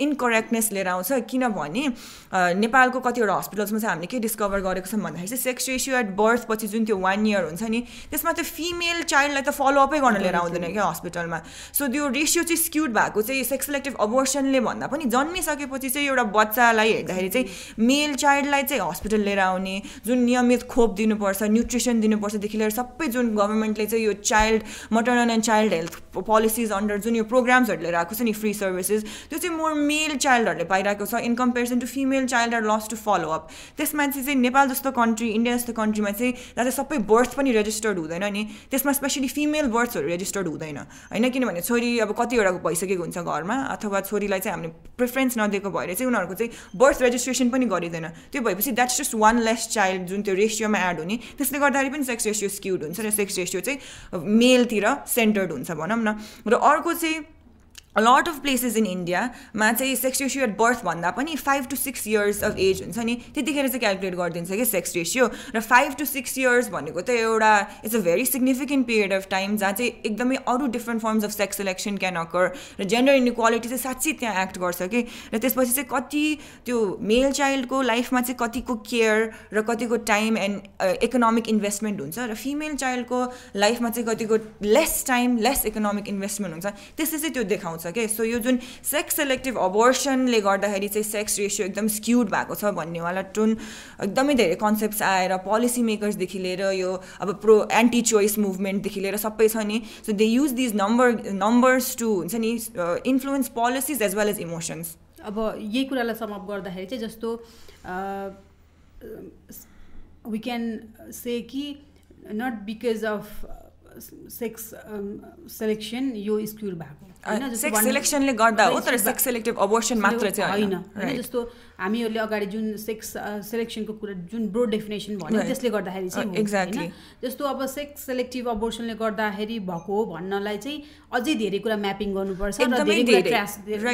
इनकरेक्टनेस uh, लिएर आउँछ किनभने uh, नेपालको कतिवटा हस्पिटल्समा चाहिँ हामीले के डिस्कभर गरेको छौँ भन्दाखेरि चाहिँ सेक्स रेसियो एट बर्थपछि जुन त्यो वान इयर हुन्छ नि त्यसमा त फिमेल चाइल्डलाई त फलोअपै गर्न लिएर आउँदैन क्या हस्पिटलमा सो त्यो रेसियो चाहिँ स्क्युड भएको चाहिँ सेक्सलेक्टिभ अबोर्सनले भन्दा पनि जन्मिसकेपछि चाहिँ एउटा बच्चालाई हेर्दाखेरि चाहिँ मेल चाइल्डलाई चाहिँ हस्पिटल लिएर आउने जुन नियमित खोप दिनुपर्छ न्युट्रिसन दिनुपर्छदेखि लिएर सबै जुन गभर्मेन्टले चाहिँ यो child maternal women and child health policies under जुन यो प्रोग्रामहरू लिएर आएको छ नि फ्री सर्भिसेस त्यो चाहिँ मोर मेल चाइल्डहरूले पाइरहेको छ in comparison to female child are lost to follow up त्यसमा चाहिँ नेपाल जस्तो कन्ट्री इन्डिया जस्तो कन्ट्रीमा चाहिँ जहाँ सबै बर्थ पनि रेजिस्टर्ड हुँदैन नि त्यसमा स्पेसली फिमेल बर्थ्सहरू रेजिस्टर्ड हुँदैन होइन किनभने छोरी अब कतिवटाको भइसकेको हुन्छ घरमा अथवा छोरीलाई चाहिँ हामीले प्रिफरेन्स नदिएको भएर चाहिँ उनीहरूको चाहिँ बर्थ रेजिस्ट्रेसन पनि गरिँदैन त्यो भएपछि that's just one less child जुन त्यो रेसियोमा एड हुने त्यसले गर्दाखेरि पनि सेक्स रेसियो स्क्युड हुन्छ र सेक्स रेसियो चाहिँ मेलतिर सेन्टर्ड हुन्छ भनौँ न र अर्को चाहिँ लट अफ प्लेसेस इन इन्डियामा चाहिँ सेक्स रेसियो एट बर्थ भन्दा पनि five to six years of age हुन्छ नि त्यतिखेर चाहिँ क्यालकुलेट गरिदिन्छ कि सेक्स रेसियो र फाइभ टु सिक्स इयर्स भनेको त एउटा it's a very significant period of time जहाँ चाहिँ एकदमै अरू different forms of sex selection can occur र जेन्डर इनइक्वालिटी चाहिँ साँच्चै त्यहाँ एक्ट गर्छ कि र त्यसपछि चाहिँ कति त्यो मेल चाइल्डको लाइफमा चाहिँ कतिको केयर र कतिको टाइम एन्ड इकोनोमिक इन्भेस्टमेन्ट हुन्छ र फिमेल चाइल्डको लाइफमा चाहिँ कतिको less time less economic investment हुन्छ त्यसले चाहिँ त्यो देखाउँछ क्या सो यो जुन सेक्स सेलेक्टिभ अबोर्सनले गर्दाखेरि चाहिँ सेक्स रेसियो एकदम स्क्युड भएको छ भन्नेवाला एकदम एकदमै धेरै कन्सेप्ट्स आएर पोलिसी मेकर्सदेखि लिएर यो अब प्रो एन्टी चोइस मुभमेन्टदेखि लिएर सबै छ नि so they use these number numbers to हुन्छ नि influence policies as well as emotions अब यही कुरालाई समअप गर्दाखेरि चाहिँ जस्तो वी क्यान से कि not because of sex selection यो स्क्युर भएको सेक्स सेलेक्सनले गर्दा हो तर सेक्स सेलेक्टिभ अबोर्सन मात्र चाहिँ होइन जस्तो हामीहरूले अगाडि जुन सेक्स सेलेक्सनको कुरा जुन ब्रोड डेफिनेसन भन्यो त्यसले गर्दाखेरि चाहिँ एक्ज्याक्टली जस्तो अब सेक्स सेलेक्टिभ अबोर्सनले गर्दाखेरि भएको हो भन्नलाई चाहिँ अझै धेरै कुरा म्यापिङ गर्नुपर्छ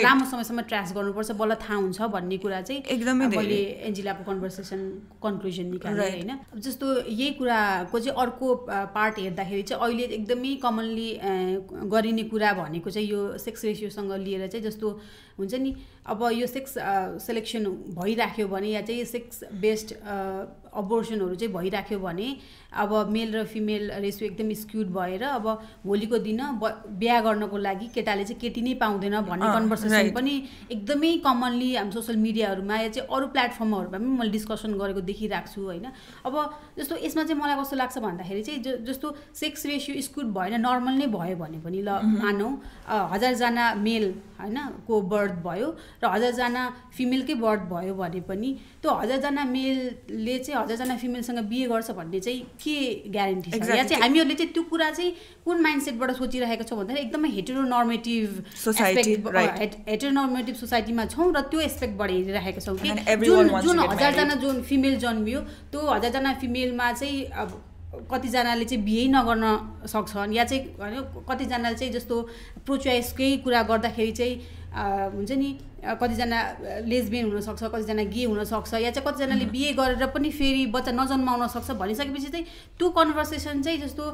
लामो समयसम्म ट्रास गर्नुपर्छ बल्ल थाहा हुन्छ भन्ने कुरा चाहिँ एकदमै मैले एन्जिलाको कन्भर्सेसन कन्क्लुजन निकालेँ होइन जस्तो यही कुराको चाहिँ अर्को पार्ट हेर्दाखेरि चाहिँ अहिले एकदमै कमनली गरिने कुरा भनेको चाहिँ यो सेक्स रेसियोसँग लिएर चाहिँ जस्तो हुन्छ नि अब यो सेक्स सेलेक्सन भइराख्यो भने या चाहिँ सेक्स बेस्ड अबोर्सनहरू चाहिँ भइराख्यो भने अब मेल र फिमेल रेसियो एकदम स्क्युड भएर अब भोलिको दिन बिहा गर्नको लागि केटाले चाहिँ केटी नै पाउँदैन भन्ने कन्भर्सेसन पनि एकदमै कमनली हाम्रो सोसियल मिडियाहरूमा या चाहिँ अरू प्लेटफर्महरूमा पनि मैले डिस्कसन गरेको देखिरहेको छु होइन अब जस्तो यसमा चाहिँ मलाई कस्तो लाग्छ भन्दाखेरि चाहिँ जस्तो सेक्स रेसियो स्क्युड भएन नर्मल नै भयो भने पनि ल mhm. मानौँ हजारजना मेल होइन को बर्थ भयो र हजारजना फिमेलकै बर्थ भयो भने पनि त्यो हजारजना मेलले चाहिँ हजारजना फिमेलसँग बिहे गर्छ भन्ने चाहिँ के ग्यारेन्टी छ या चाहिँ हामीहरूले चाहिँ त्यो कुरा चाहिँ कुन माइन्डसेटबाट सोचिरहेको छौँ भन्दाखेरि एकदमै नर्मेटिभ सोसाइटी नर्मेटिभ सोसाइटीमा छौँ र त्यो एस्पेक्टबाट हेरिरहेको छौँ कि जुन जुन हजारजना जुन फिमेल जन्मियो त्यो हजारजना फिमेलमा चाहिँ अब कतिजनाले चाहिँ बिहे नगर्न सक्छन् या चाहिँ होइन कतिजनाले चाहिँ जस्तो प्रोचोइसकै कुरा गर्दाखेरि चाहिँ हुन्छ नि कतिजना लेजबेन हुनसक्छ कतिजना गे हुनसक्छ या चाहिँ कतिजनाले बिए गरेर पनि फेरि बच्चा नजन्माउन सक्छ भनिसकेपछि चाहिँ त्यो कन्भर्सेसन चाहिँ जस्तो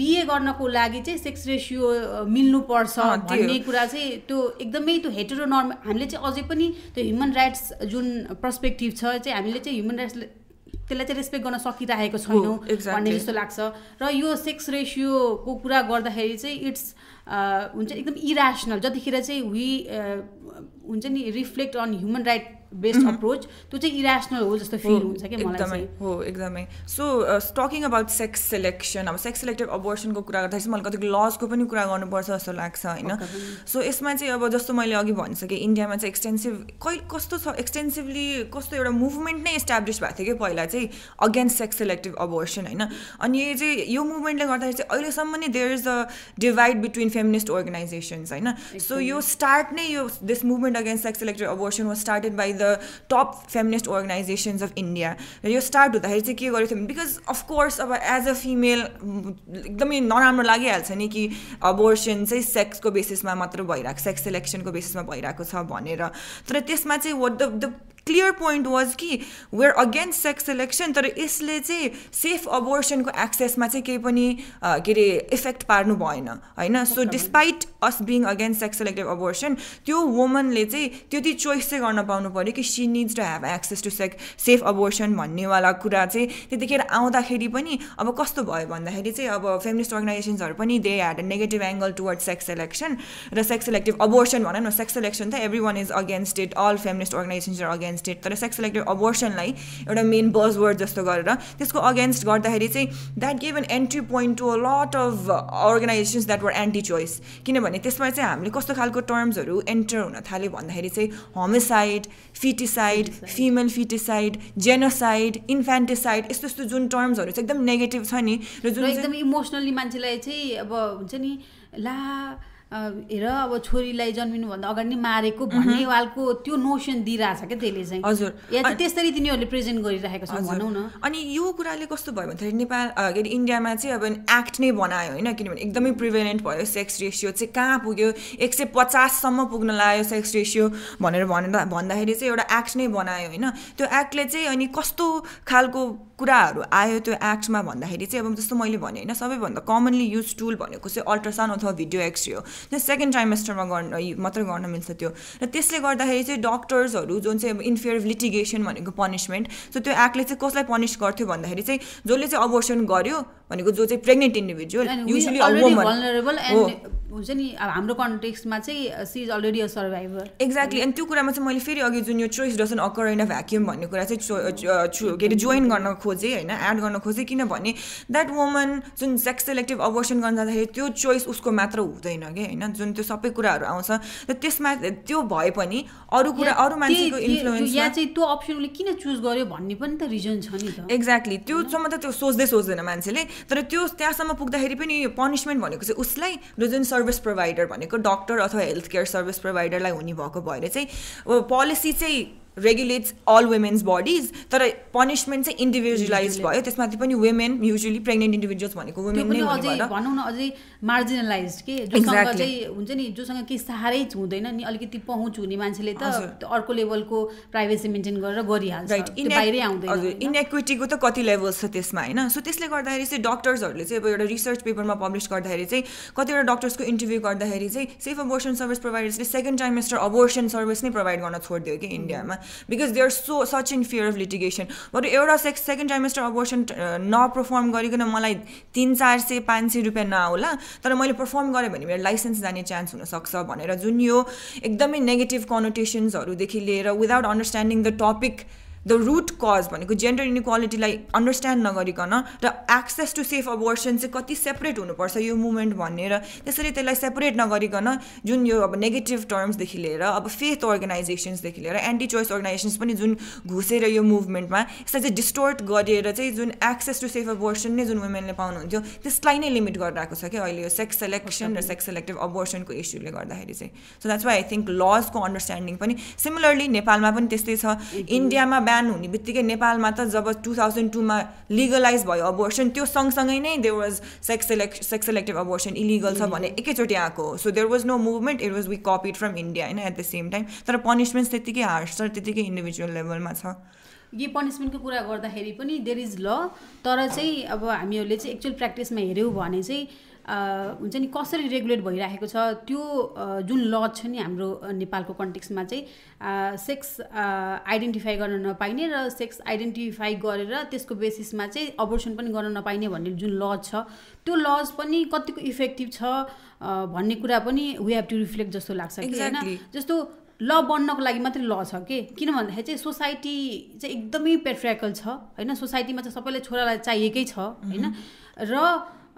बिए गर्नको लागि चाहिँ सेक्स रेसियो मिल्नुपर्छ भन्ने कुरा चाहिँ त्यो एकदमै त्यो हेटेरो नर्म हामीले चाहिँ अझै पनि त्यो ह्युमन राइट्स जुन पर्सपेक्टिभ छ चाहिँ हामीले चाहिँ ह्युमन राइट्स त्यसलाई चाहिँ रेस्पेक्ट गर्न सकिरहेको छैनौँ भन्ने जस्तो लाग्छ र यो सेक्स रेसियोको कुरा गर्दाखेरि चाहिँ इट्स हुन्छ एकदम इरेसनल जतिखेर चाहिँ वी हुन्छ नि reflect on human right based approach mm-hmm. त्यो चाहिँ इरेसनल हो जस्तो फिल हुन्छ कि एकदमै हो एकदमै so talking about sex selection अब सेक्स सेलेक्टिभ अबोर्सनको कुरा गर्दाखेरि मलाई कतिको लजको पनि कुरा गर्नुपर्छ जस्तो लाग्छ होइन सो यसमा चाहिँ अब जस्तो मैले अघि भनिसकेँ इन्डियामा चाहिँ एक्सटेन्सिभ कहि कस्तो छ एक्सटेन्सिभली कस्तो एउटा मुभमेन्ट नै इस्टाब्लिस भएको थियो कि पहिला चाहिँ अगेन्स्ट सेक्स सेलेक्टिभ अबोर्सन होइन अनि यो चाहिँ यो मुभमेन्टले गर्दाखेरि चाहिँ अहिलेसम्म नै there is a divide between feminist organisations होइन सो यो स्टार्ट नै यो this movement against sex selective abortion was started by the top feminist organisations of India र यो स्टार्ट हुँदाखेरि चाहिँ के गरेको थियो भने बिकज अफकोर्स अब एज अ फिमेल एकदमै नराम्रो लागिहाल्छ नि कि अबोर्सन चाहिँ सेक्सको बेसिसमा मात्र भइरहेको सेक्स सेलेक्सनको बेसिसमा भइरहेको छ भनेर तर त्यसमा चाहिँ what the clear point was कि वेयर अगेन्स्ट सेक्स सेलेक्सन तर यसले चाहिँ सेफ अबोर्सनको एक्सेसमा चाहिँ केही पनि के अरे इफेक्ट पार्नु भएन होइन so despite us being against sex selective abortion त्यो वुमनले चाहिँ त्यति चोइस चाहिँ गर्न पाउनु पऱ्यो कि she needs to have access to सेक सेफ अबोर्सन भन्नेवाला कुरा चाहिँ त्यतिखेर आउँदाखेरि पनि अब कस्तो भयो भन्दाखेरि चाहिँ अब फेमिनिस्ट अर्गनाइजेसन्सहरू पनि they had a negative angle toward sex selection र सेक्स सेलेक्टिभ अबोर्सन भनौँ न सेक्स सेलेक्सन त every one is against it all feminist organisations are against state तर सेक्स सेलेक्टिभ अबोर्सनलाई एउटा मेन बज वर्ड जस्तो गरेर त्यसको अगेन्स्ट गर्दाखेरि चाहिँ that give an entry point to a lot of organisations that were anti choice किनभने त्यसमा चाहिँ हामीले कस्तो खालको टर्म्सहरू एन्टर हुन थाल्यो भन्दाखेरि चाहिँ homicide feticide female feticide genocide infanticide यस्तो यस्तो जुन टर्म्सहरू चाहिँ एकदम नेगेटिभ छ नि र जुन एकदम इमोसनल्ली मान्छेलाई चाहिँ अब हुन्छ नि ला हेर अब छोरीलाई जन्मिनुभन्दा अगाडि नै मारेको भन्ने वालको त्यो नोसन दिइरहेछ क्या त्यसले चाहिँ हजुर त्यसरी तिनीहरूले प्रेजेन्ट गरिरहेको छ भनौँ न अनि यो कुराले कस्तो भयो भन्दाखेरि नेपाल के अरे इन्डियामा चाहिँ अब एक्ट नै बनायो होइन किनभने एकदमै प्रिभेलेन्ट भयो सेक्स रेसियो चाहिँ कहाँ पुग्यो एक सय पचाससम्म पुग्न लायो सेक्स रेसियो भनेर भन्दा भन्दाखेरि चाहिँ एउटा एक्ट नै बनायो होइन त्यो एक्टले चाहिँ अनि कस्तो खालको कुराहरू आयो त्यो एक्टमा भन्दाखेरि चाहिँ अब जस्तो मैले भने होइन सबैभन्दा कमनली युज टुल भनेको चाहिँ अल्ट्रासाउन्ड अथवा भिडियो एक्सरे हो त्यहाँ सेकेन्ड ट्राइमेस्टरमा गर्न मात्र गर्न मिल्छ त्यो र त्यसले गर्दाखेरि चाहिँ डक्टर्सहरू जुन चाहिँ अब लिटिगेसन भनेको पनिसमेन्ट सो त्यो एक्टले चाहिँ कसलाई पनिस गर्थ्यो भन्दाखेरि चाहिँ जसले चाहिँ अबोर्सन गर्यो भनेको जो चाहिँ प्रेग्नेन्ट इन्डिभिजुअल युजली हुन्छ नि अब हाम्रो कन्टेक्समा चाहिँ she is already a survivor exactly अनि त्यो कुरामा चाहिँ मैले फेरि अघि जुन यो choice doesn't occur in a vacuum भन्ने कुरा चाहिँ uh, के अरे जोइन गर्न खोजेँ होइन एड गर्न खोजेँ किनभने द्याट वुमन जुन सेक्स सेलेक्टिभ अबोर्सन गर्न जाँदाखेरि त्यो चोइस उसको मात्र हुँदैन क्या होइन जुन त्यो सबै कुराहरू आउँछ र त्यसमा त्यो भए पनि अरू कुरा अरू मान्छेको इन्फ्लुएन्स यहाँ चाहिँ त्यो अप्सन उसले किन चुज गर्यो भन्ने पनि त रिजन छ नि एक्ज्याक्टली त्यो सम्म त त्यो सोच्दै सोच्दैन मान्छेले तर त्यो त्यहाँसम्म पुग्दाखेरि पनि पनिसमेन्ट भनेको चाहिँ उसलाई र जुन सर्भिस प्रोभाइडर भनेको डक्टर अथवा हेल्थ केयर सर्भिस प्रोभाइडरलाई हुने भएको भएर चाहिँ पोलिसी चाहिँ रेगुलेट्स अल वुमेन्स बडिज तर पनिसमेन्ट चाहिँ इन्डिभिजुअलाइज भयो त्यसमाथि पनि वुमेन युजली प्रेग्नेन्ट इन्डिभिजुअल्स भनेको वुमेन नै भनौँ न अझै मार्जिनलाइज के जोसँग चाहिँ हुन्छ नि जोसँग केही सहारै हुँदैन नि अलिकति पहुँच हुने मान्छेले त अर्को लेभलको प्राइभेसी मेन्टेन गरेर गरिहाल्छ बाहिरै आउँदैन इनएक्विटीको त कति लेभल्स छ त्यसमा होइन सो त्यसले गर्दाखेरि चाहिँ डक्टर्सहरूले चाहिँ अब एउटा रिसर्च पेपरमा पब्लिस गर्दाखेरि चाहिँ कतिवटा डक्टर्सको इन्टरभ्यू गर्दाखेरि चाहिँ सेफ अबोर्सन सर्भिस प्रोभाइडर्सले सेकेन्ड ट्राइमेस्टर अबोर्सन सर्भिस नै प्रोभाइड गर्न छोडिदियो कि इन्डियामा because they are so such in fear of litigation but एउटा सेक्स सेकेन्ड ट्राइमेस्टर अबोर्सन नपर्फर्म गरिकन मलाई तिन चार सय पाँच सय रुपियाँ नआउला तर मैले पर्फर्म गरेँ भने मेरो लाइसेन्स जाने चान्स हुनसक्छ भनेर जुन यो एकदमै नेगेटिभ कनोटेसन्सहरूदेखि लिएर without understanding the topic the root cause भनेको जेन्डर इनिक्वालिटीलाई अन्डरस्ट्यान्ड नगरिकन र एक्सेस टु सेफ अबोर्सन चाहिँ कति सेपरेट हुनुपर्छ यो मुभमेन्ट भन्ने र त्यसरी त्यसलाई सेपरेट नगरिकन जुन यो अब नेगेटिभ टर्म्सदेखि लिएर अब फेथ अर्गनाइजेसन्सदेखि लिएर एन्टी चोइस अर्गनाइजेसन्स पनि जुन घुसेर यो मुभमेन्टमा यसलाई चाहिँ डिस्टोर्ट गरेर चाहिँ जुन एक्सेस टु सेफ अबोर्सन नै जुन वुमेनले पाउनुहुन्थ्यो त्यसलाई नै लिमिट गरिरहेको छ क्या अहिले यो सेक्स सेलेक्सन र सेक्स सेलेक्टिभ अबोर्सनको इस्युले गर्दाखेरि चाहिँ so that's why I think लजको अन्डरस्ट्यान्डिङ पनि सिमिलरली नेपालमा पनि त्यस्तै छ इन्डियामा ब्यान हुने बित्तिकै नेपालमा त जब टु थाउजन्ड टूमा लिगलाइज भयो अबोर्सन त्यो सँगसँगै नै there was sex select sex selective abortion illegal छ mm-hmm. भने एकैचोटि आएको हो so there was no movement it was we copied from India होइन एट द सेम टाइम तर पनिसमेन्ट त्यतिकै हार्स छ त्यतिकै इन्डिभिजुअल लेभलमा छ यो पनिसमेन्टको कुरा गर्दाखेरि पनि देयर इज ल तर चाहिँ अब हामीहरूले चाहिँ एक्चुअल प्र्याक्टिसमा हेऱ्यौँ भने चाहिँ हुन्छ नि कसरी रेगुलेट भइराखेको छ त्यो जुन ल छ नि हाम्रो नेपालको कन्टेक्समा चाहिँ सेक्स आइडेन्टिफाई गर्न नपाइने र सेक्स आइडेन्टिफाई गरेर त्यसको बेसिसमा चाहिँ अबोर्सन पनि गर्न नपाइने भन्ने जुन लज छ त्यो लज पनि कतिको इफेक्टिभ छ भन्ने कुरा पनि वी हेभ टु रिफ्लेक्ट जस्तो लाग्छ कि होइन जस्तो ल बन्नको लागि मात्रै ल छ कि किन भन्दाखेरि चाहिँ सोसाइटी चाहिँ एकदमै पेट्रियाकल छ होइन सोसाइटीमा चाहिँ सबैलाई छोरालाई चाहिएकै छ होइन र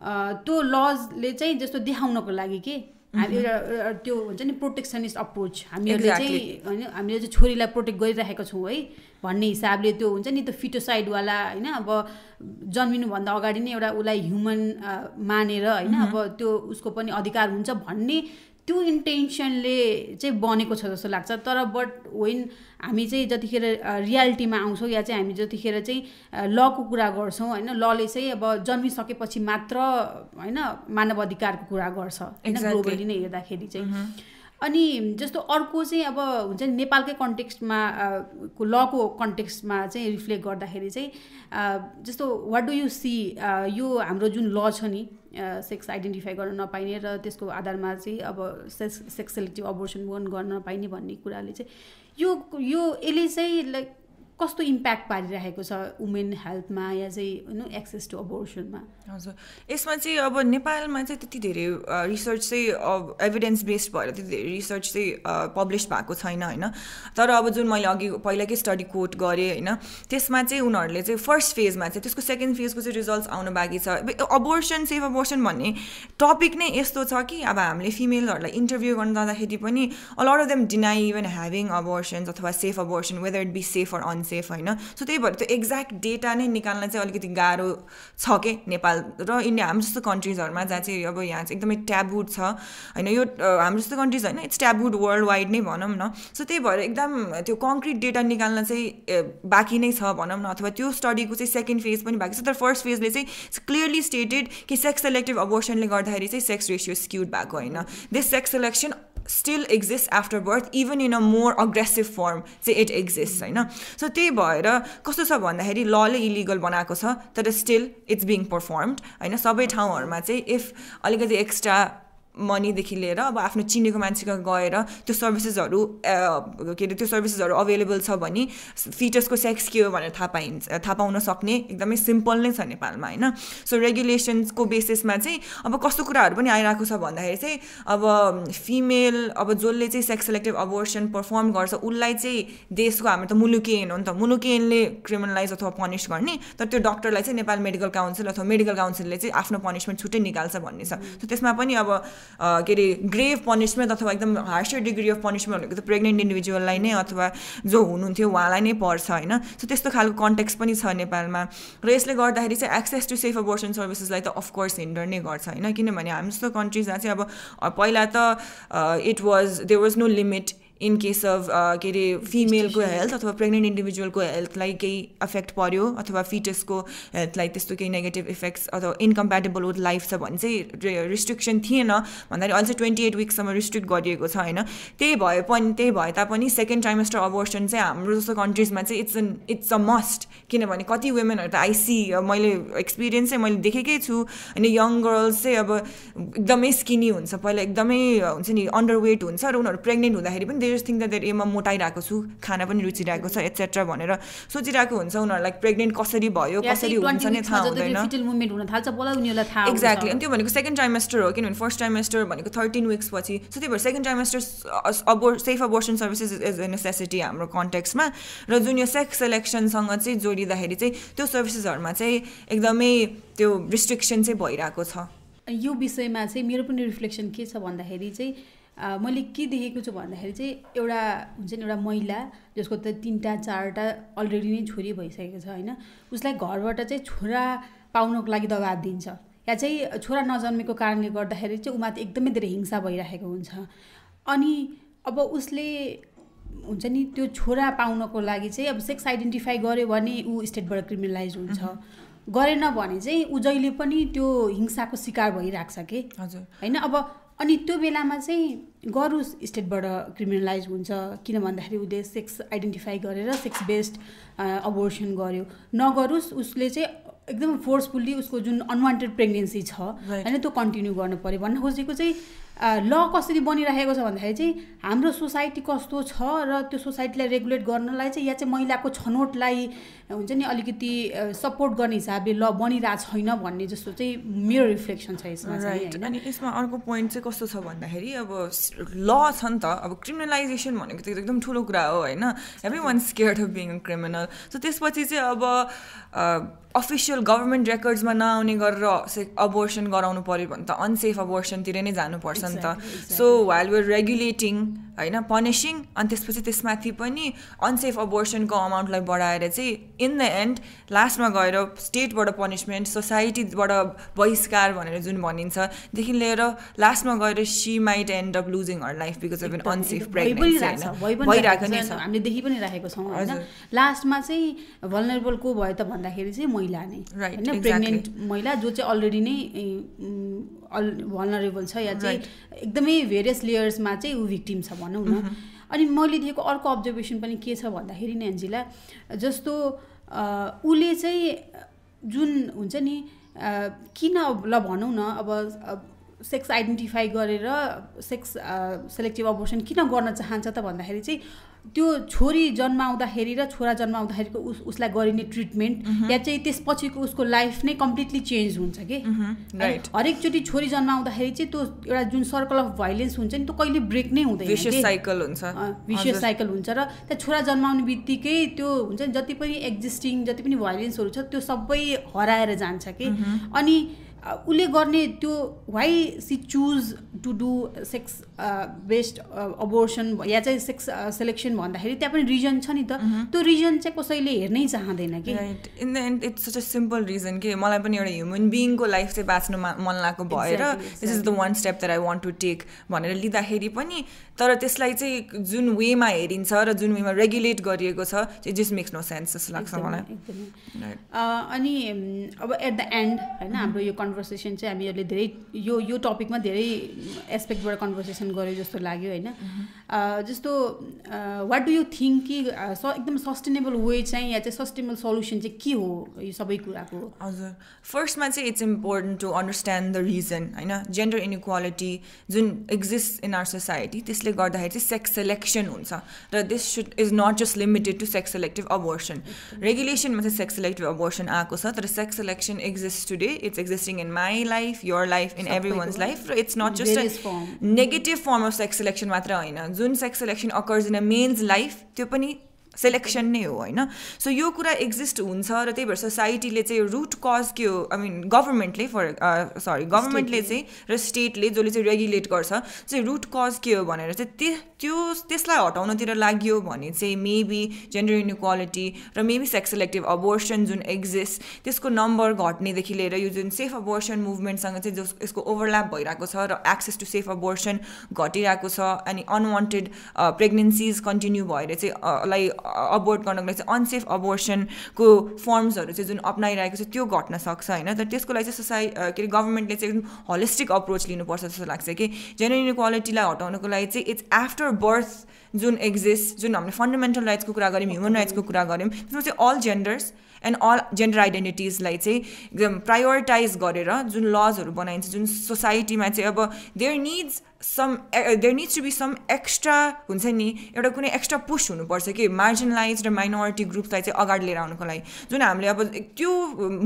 त्यो लजले चाहिँ जस्तो देखाउनको लागि के हामी mhm. एउटा त्यो हुन्छ नि प्रोटेक्सनिस्ट अप्रोच हामीहरूले चाहिँ होइन हामीले चाहिँ छोरीलाई प्रोटेक्ट गरिरहेको छौँ है भन्ने हिसाबले त्यो हुन्छ नि त्यो फिटोसाइडवाला होइन अब जन्मिनुभन्दा अगाडि नै एउटा उसलाई ह्युमन मानेर होइन mhm. अब त्यो उसको पनि अधिकार हुन्छ भन्ने त्यो इन्टेन्सनले चाहिँ बनेको छ जस्तो लाग्छ तर बट वेन हामी चाहिँ जतिखेर रियालिटीमा आउँछौँ या चाहिँ हामी जतिखेर चाहिँ लको कुरा गर्छौँ होइन लले चाहिँ अब जन्मिसकेपछि मात्र होइन मानव अधिकारको कुरा गर्छ होइन ग्लोबली नै हेर्दाखेरि चाहिँ mm-hmm। अनि जस्तो अर्को चाहिँ अब हुन्छ नि नेपालकै कन्टेक्स्टमा लको कन्टेक्स्टमा चाहिँ रिफ्लेक्ट गर्दाखेरि चाहिँ जस्तो वाट डु यु सी यो हाम्रो जुन ल छ नि सेक्स आइडेन्टिफाई गर्न नपाइने र त्यसको आधारमा चाहिँ अब सेक्स सेक्स अबोर्सन गर्न नपाइने भन्ने कुराले चाहिँ यो यो यसले चाहिँ लाइक कस्तो इम्प्याक्ट पारिरहेको छ वुमेन हेल्थमा या चाहिँ होइन एक्सेस टु अबोर्सनमा हजुर यसमा चाहिँ अब नेपालमा चाहिँ त्यति धेरै रिसर्च चाहिँ एभिडेन्स बेस्ड भएर त्यति धेरै रिसर्च चाहिँ पब्लिस भएको छैन होइन तर अब जुन मैले अघि पहिलाकै स्टडी कोट गरेँ होइन त्यसमा चाहिँ उनीहरूले चाहिँ फर्स्ट फेजमा चाहिँ त्यसको सेकेन्ड फेजको चाहिँ रिजल्ट आउनु बाँकी छ अबोर्सन सेफ अबोर्सन भन्ने टपिक नै यस्तो छ कि अब हामीले फिमेलहरूलाई इन्टरभ्यू गर्न जाँदाखेरि पनि all of them deny even having abortions अथवा safe abortion whether it be safe or un unsafe होइन सो त्यही भएर त्यो एक्ज्याक्ट डेटा नै निकाल्न चाहिँ अलिकति गाह्रो छ के नेपाल र इन्डिया हाम्रो जस्तो कन्ट्रिजहरूमा जहाँ चाहिँ अब यहाँ चाहिँ एकदमै ट्याबुड छ होइन यो हाम्रो जस्तो कन्ट्रिज होइन इट्स ट्याबुड वर्ल्ड वाइड नै भनौँ न सो त्यही भएर एकदम त्यो कङ्क्रिट डेटा निकाल्न चाहिँ बाँकी नै छ भनौँ न अथवा त्यो स्टडीको चाहिँ सेकेन्ड फेज पनि बाँकी छ तर फर्स्ट फेजले चाहिँ क्लियरली स्टेटेड कि सेक्स सेलेक्टिभ अबोर्सनले गर्दाखेरि चाहिँ सेक्स रेसियो स्क्युड भएको होइन this sex selection still exists after birth, even in a more aggressive form, say it exists. Mm-hmm. So, te boyra, kosto sabon the law le illegal banako sa, that is still it's being performed. I know sabay thaun or if alikadi extra. मनीदेखि लिएर अब आफ्नो चिनेको मान्छेको गएर त्यो सर्भिसेसहरू के अरे त्यो सर्भिसेसहरू अभाइलेबल छ भने फिचर्सको सेक्स के हो भनेर थाहा पाइन्छ थाहा पाउन सक्ने एकदमै सिम्पल नै छ नेपालमा होइन सो रेगुलेसन्सको बेसिसमा चाहिँ अब कस्तो कुराहरू पनि आइरहेको छ भन्दाखेरि चाहिँ अब फिमेल अब जसले चाहिँ सेक्स सेलेक्टिभ अबोर्सन पर्फर्म गर्छ उसलाई चाहिँ देशको हाम्रो त मुलुकी हो नि त मुलुकेनले ऐनले क्रिमिनलाइज अथवा पनिस गर्ने तर त्यो डक्टरलाई चाहिँ नेपाल मेडिकल काउन्सिल अथवा मेडिकल काउन्सिलले चाहिँ आफ्नो पनिसमेन्ट छुट्टै निकाल्छ भन्ने छ सो mm. त्यसमा पनि अब के अरे ग्रेभ पनिसमेन्ट अथवा एकदम हार्सर डिग्री अफ पनिसमेन्ट भनेको त प्रेग्नेन्ट इन्डिभिजुअललाई नै अथवा जो हुनुहुन्थ्यो उहाँलाई नै पर्छ होइन सो त्यस्तो खालको कन्टेक्स पनि छ नेपालमा र यसले गर्दाखेरि चाहिँ एक्सेस टु सेफ अबोर्सन सर्भिसेसलाई त अफकोर्स हिन्डर नै गर्छ होइन किनभने हामी जस्तो कन्ट्रिजमा चाहिँ अब पहिला त it was there was no limit in case of के अरे फिमेलको हेल्थ अथवा प्रेग्नेन्ट इन्डिभिजुअलको हेल्थलाई केही अफेक्ट पर्यो अथवा फिटसको हेल्थलाई त्यस्तो केही नेगेटिभ इफेक्ट्स अथवा इन्कम्प्याटेबल विथ लाइफ छ भने चाहिँ रिस्ट्रिक्सन थिएन भन्दाखेरि अहिले ट्वेन्टी एट विक्ससम्म रिस्ट्रिक्ट गरिएको छ होइन त्यही भए पनि त्यही भए तापनि सेकेन्ड ट्राइमेस्टर अबोर्सन चाहिँ हाम्रो जस्तो कन्ट्रिजमा चाहिँ it's an it's a must किनभने कति वुमेनहरू त आइसी मैले एक्सपिरियन्स चाहिँ मैले देखेकै छु अनि यङ गर्ल्स चाहिँ अब एकदमै स्किनी हुन्छ पहिला एकदमै हुन्छ नि अन्डर वेट हुन्छ र उनीहरू प्रेग्नेन्ट हुँदाखेरि पनि दे जस्ट थिङ्क द्याट ए म मोटाइरहेको छु खाना पनि रुचिरहेको छ एट्सेट्रा भनेर सोचिरहेको हुन्छ उनीहरूलाई प्रेग्नेन्ट कसरी भयो कसरी हुन्छ नै थाहा हुँदैन एक्ज्याक्टली अनि त्यो भनेको सेकेन्ड ट्राइमेस्टर हो किनभने फर्स्ट ट्राइमेस्टर भनेको थर्टिन विक्स पछि सो त्यही भएर सेकेन्ड ट्राइमेस्टर अबो safe abortion services is a necessity हाम्रो कन्टेक्समा र जुन यो सेक्स सेलेक्सनसँग चाहिँ जोडिँदाखेरि चाहिँ त्यो सर्भिसेसहरूमा चाहिँ एकदमै त्यो रिस्ट्रिक्सन चाहिँ भइरहेको छ यो विषयमा चाहिँ मेरो पनि रिफ्लेक्सन के छ भन्दाखेरि चाहिँ मैले के देखेको छु भन्दाखेरि चाहिँ एउटा हुन्छ नि एउटा महिला जसको त तिनवटा चारवटा अलरेडी नै छोरी भइसकेको छ होइन उसलाई घरबाट चाहिँ छोरा पाउनको लागि दबाब दिन्छ या चाहिँ छोरा नजन्मेको कारणले गर्दाखेरि चाहिँ उमाथि एकदमै धेरै हिंसा भइरहेको हुन्छ अनि अब उसले हुन्छ नि त्यो छोरा पाउनको लागि चाहिँ अब सेक्स आइडेन्टिफाई गर्यो भने ऊ स्टेटबाट क्रिमिनलाइज हुन्छ गरेन भने चाहिँ ऊ जहिले पनि त्यो हिंसाको शिकार भइरहेको छ कि हजुर होइन अब अनि त्यो बेलामा चाहिँ गरोस् स्टेटबाट क्रिमिनलाइज हुन्छ किन भन्दाखेरि उसले सेक्स आइडेन्टिफाई गरेर सेक्स बेस्ड अबोर्सन गर्यो नगरोस् उसले चाहिँ एकदम फोर्सफुल्ली उसको जुन अनवान्टेड प्रेग्नेन्सी छ होइन त्यो कन्टिन्यू गर्नु पऱ्यो भन्न खोजेको चाहिँ ल कसरी बनिरहेको छ भन्दाखेरि चाहिँ हाम्रो सोसाइटी कस्तो छ र त्यो सोसाइटीलाई रेगुलेट गर्नलाई चाहिँ या चाहिँ महिलाको छनौटलाई हुन्छ नि अलिकति सपोर्ट गर्ने हिसाबले ल बनिरहेको छैन भन्ने जस्तो चाहिँ मेरो रिफ्लेक्सन छ यसमा राइट अनि यसमा अर्को पोइन्ट चाहिँ कस्तो छ भन्दाखेरि अब ल छ नि त अब क्रिमिनलाइजेसन भनेको त एकदम ठुलो कुरा हो होइन every one scared of being criminal so त्यसपछि चाहिँ अब अफिसियल गभर्मेन्ट रेकर्ड्समा नआउने गरेर अबोर्सन गराउनु पऱ्यो भने त अनसेफ अबोर्सनतिर नै जानुपर्छ नि त सो वाइल वर रेगुलेटिङ होइन पनिसिङ अनि त्यसपछि त्यसमाथि पनि अनसेफ अबोर्सनको अमाउन्टलाई बढाएर चाहिँ इन द एन्ड लास्टमा गएर स्टेटबाट पनिसमेन्ट सोसाइटीबाट बहिष्कार भनेर जुन भनिन्छदेखि लिएर लास्टमा गएर she might end of losing her life because of an unsafe हामीले देखि पनि राखेको छौँ होइन लास्टमा चाहिँ भलनरेबल को भयो त भन्दाखेरि चाहिँ महिला नै होइन प्रेग्नेन्ट महिला जो चाहिँ अलरेडी नै अल भनरेबल छ या चाहिँ एकदमै भेरियस लेयर्समा चाहिँ ऊ भिक्टिम छ भनौँ न mm-hmm. अनि मैले दिएको अर्को अब्जर्भेसन पनि के छ भन्दाखेरि एन्जिला जस्तो उसले चाहिँ जुन हुन्छ नि किन ल भनौँ न अब सेक्स आइडेन्टिफाई गरेर सेक्स सेलेक्टिभ अबोर्सन किन गर्न चाहन्छ त भन्दाखेरि चाहिँ त्यो छोरी जन्माउँदाखेरि र छोरा जन्माउँदाखेरिको उस उसलाई गरिने ट्रिटमेन्ट या चाहिँ त्यसपछिको उसको लाइफ नै कम्प्लिटली चेन्ज हुन्छ कि हरेकचोटि छोरी जन्माउँदाखेरि चाहिँ त्यो एउटा जुन सर्कल अफ भाइलेन्स हुन्छ नि त्यो कहिले ब्रेक नै हुँदैन विशेष साइकल हुन्छ विशेष साइकल हुन्छ र त्यहाँ छोरा जन्माउने बित्तिकै त्यो हुन्छ नि जति पनि एक्जिस्टिङ जति पनि भाइलेन्सहरू छ त्यो सबै हराएर जान्छ कि अनि उसले गर्ने त्यो why she choose to do sex based abortion या चाहिँ सेक्स सेलेक्सन uh, भन्दाखेरि त्यहाँ पनि रिजन छ नि त mm-hmm. त्यो रिजन चाहिँ कसैले हेर्नै चाहँदैन कि in the end it's such a simple reason कि मलाई पनि एउटा ह्युमन बिइङको लाइफ चाहिँ बाँच्नु मन लागेको भएर this is the one step that I want to take भनेर लिँदाखेरि पनि तर त्यसलाई चाहिँ जुन वेमा हेरिन्छ र जुन वेमा रेगुलेट गरिएको छ it just makes no sense जस्तो लाग्छ मलाई uh, अनि अब एट द एन्ड होइन हाम्रो यो कन्भर्स कन्भर्सेसन चाहिँ हामीहरूले धेरै यो यो टपिकमा धेरै एस्पेक्टबाट कन्भर्सेसन गऱ्यो जस्तो लाग्यो होइन mm-hmm. जस्तो वाट डु यु थिङ्क कि स एकदम सस्टेनेबल वे चाहिँ या चाहिँ सस्टेनेबल सल्युसन चाहिँ के हो यो सबै कुराको हजुर फर्स्टमा चाहिँ it's important to understand the reason होइन जेन्डर इनइक्वालिटी जुन एक्जिस्ट इन आवर सोसाइटी त्यसले गर्दाखेरि चाहिँ सेक्स सेलेक्सन हुन्छ र this should is not just limited to sex selective abortion रेगुलेसनमा चाहिँ सेक्स सेलेक्टिभ अबोर्सन आएको छ तर sex selection exist today it's existing in my life your life in every one's life र it's not just negative form of sex selection मात्र होइन जुन sex selection occurs in a men's life त्यो पनि सेलेक्सन नै हो होइन सो यो कुरा एक्जिस्ट हुन्छ र त्यही भएर सोसाइटीले चाहिँ रुट कज के हो आई मिन गभर्मेन्टले फर सरी गभर्मेन्टले चाहिँ र स्टेटले जसले चाहिँ रेगुलेट गर्छ चाहिँ रुट कज के हो भनेर चाहिँ त्यो त्यसलाई हटाउनतिर लाग्यो भने चाहिँ मेबी जेन्डर इनइक्वालिटी र मेबी सेक्स सेलेक्टिभ अबोर्सन जुन एक्जिस्ट त्यसको नम्बर घट्नेदेखि लिएर यो जुन सेफ अबोर्सन मुभमेन्टसँग चाहिँ जस यसको ओभरल्याप भइरहेको छ र एक्सेस टु सेफ अबोर्सन घटिरहेको छ अनि अनवान्टेड प्रेग्नेन्सिज कन्टिन्यू भएर चाहिँ uh, लाई अबोर्ड गर्नको लागि चाहिँ अनसेफ अबोर्सनको फर्म्सहरू चाहिँ जुन अप्नाइरहेको छ त्यो घट्न सक्छ होइन तर त्यसको लागि चाहिँ सोसाइ के अरे गभर्मेन्टले चाहिँ एकदम होलिस्टिक अप्रोच लिनुपर्छ जस्तो लाग्छ कि जेनर इक्वालिटीलाई हटाउनको लागि चाहिँ इट्स आफ्टर बर्थ जुन एक्जिस्ट जुन हामीले फन्डामेन्टल राइट्सको कुरा गऱ्यौँ ह्युमन राइट्सको कुरा गऱ्यौँ त्यसमा चाहिँ all genders and all gender आइडेन्टिटिजलाई चाहिँ एकदम प्रायोरिटाइज गरेर जुन लजहरू बनाइन्छ जुन सोसाइटीमा चाहिँ अब there needs some there needs to be some extra हुन्छ नि एउटा कुनै एक्स्ट्रा पुस्ट हुनुपर्छ कि मार्जिनलाइज र माइनोरिटी ग्रुप्सलाई चाहिँ अगाडि लिएर आउनुको लागि जुन हामीले अब त्यो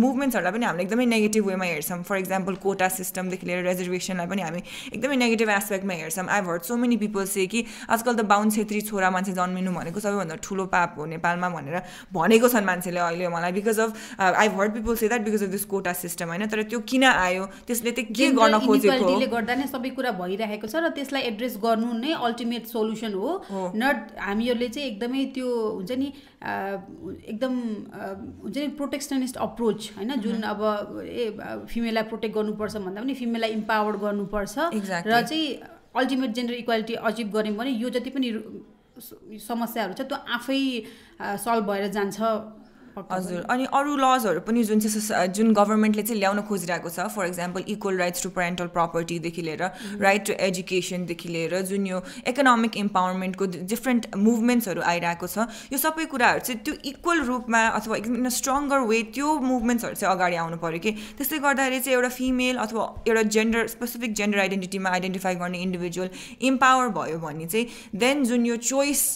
मुभमेन्ट्सहरूलाई uh, पनि हामीले एकदमै नेगेटिभ वेमा हेर्छौँ फर इक्जाम्पल कोटा सिस्टमदेखि लिएर रेजर्भेसनलाई पनि हामी एकदमै नेगेटिभ एस्पेक्टमा हेर्छौँ I heard so many people say कि आजकल त बाहुन छेत्री छोरा मान्छे जन्मिनु भनेको सबैभन्दा ठुलो पाप हो नेपालमा भनेर भनेको छन् मान्छेले अहिले मलाई because of I heard people say that because of this quota system होइन तर त्यो किन आयो त्यसले चाहिँ के गर्न खोजेको गर्दा नै सबै कुरा भइरहेको आएको छ र त्यसलाई एड्रेस गर्नु नै अल्टिमेट सोल्युसन हो नट हामीहरूले चाहिँ एकदमै त्यो हुन्छ नि एकदम हुन्छ नि प्रोटेक्सनिस्ट अप्रोच होइन जुन अब ए फिमेललाई प्रोटेक्ट गर्नुपर्छ भन्दा पनि फिमेललाई इम्पावर गर्नुपर्छ र चाहिँ अल्टिमेट जेन्डर इक्वालिटी अचिभ गऱ्यौँ भने यो जति पनि समस्याहरू छ त्यो आफै सल्भ भएर जान्छ हजुर अनि अरू लजहरू पनि जुन चाहिँ जुन गभर्मेन्टले चाहिँ ल्याउन खोजिरहेको छ for example equal rights to parental प्रपर्टीदेखि लिएर राइट टु एजुकेसनदेखि लिएर जुन यो इकोनोमिक इम्पावरमेन्टको डिफ्रेन्ट मुभमेन्ट्सहरू आइरहेको छ यो सबै कुराहरू चाहिँ त्यो इक्वल रूपमा अथवा इन अ स्ट्रङ्गर वे त्यो मुभमेन्ट्सहरू चाहिँ अगाडि आउनु पऱ्यो कि त्यसले गर्दाखेरि चाहिँ एउटा फिमेल अथवा एउटा जेन्डर स्पेसिफिक जेन्डर आइडेन्टिटीमा आइडेन्टिफाई गर्ने इन्डिभिजुअल इम्पावर भयो भने चाहिँ देन जुन यो चोइस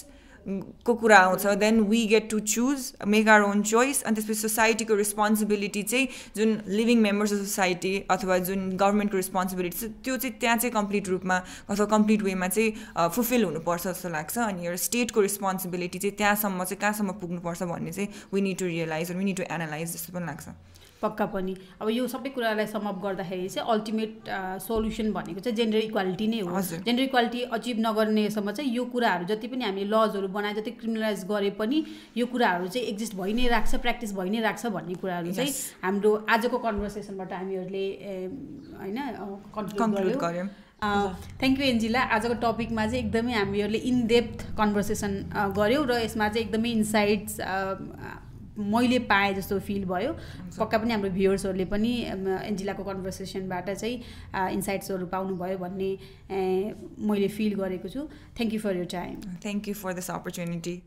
को कुरा आउँछ then we get to choose make our own choice अनि त्यसपछि सोसाइटीको रेस्पोन्सिबिलिटी चाहिँ जुन लिभिङ मेम्बर्स अफ सोसाइटी अथवा जुन गभर्मेन्टको रेस्पोन्सिबिलिटी छ त्यो चाहिँ त्यहाँ चाहिँ कम्प्लिट रूपमा अथवा कम्प्लिट वेमा चाहिँ फुलफिल हुनुपर्छ जस्तो लाग्छ अनि एउटा स्टेटको रेस्पोन्सिबिलिटी चाहिँ त्यहाँसम्म चाहिँ कहाँसम्म पुग्नुपर्छ भन्ने चाहिँ we need to realise we need to analyse जस्तो पनि लाग्छ पक्का पनि अब यो सबै कुरालाई समअप गर्दाखेरि चाहिँ अल्टिमेट सोल्युसन भनेको चाहिँ जेन्डर इक्वालिटी नै हो जेन्डर इक्वालिटी अचिभ नगर्नेसम्म चाहिँ यो कुराहरू जति पनि हामीले लजहरू बनाए जति क्रिमिनलाइज गरे पनि यो कुराहरू चाहिँ एक्जिस्ट भइ नै राख्छ प्र्याक्टिस भइ नै राख्छ भन्ने कुराहरू चाहिँ हाम्रो आजको कन्भर्सेसनबाट हामीहरूले होइन गऱ्यौँ थ्याङ्क यू एन्जिला आजको टपिकमा चाहिँ एकदमै हामीहरूले इन डेप्थ कन्भर्सेसन गऱ्यौँ र यसमा चाहिँ एकदमै इन्साइट्स मैले पाएँ जस्तो फिल भयो पक्का पनि हाम्रो भ्युवर्सहरूले पनि एन्जिलाको कन्भर्सेसनबाट चाहिँ इन्साइट्सहरू पाउनुभयो भन्ने मैले फिल गरेको छु thank you for your time thank you for this opportunity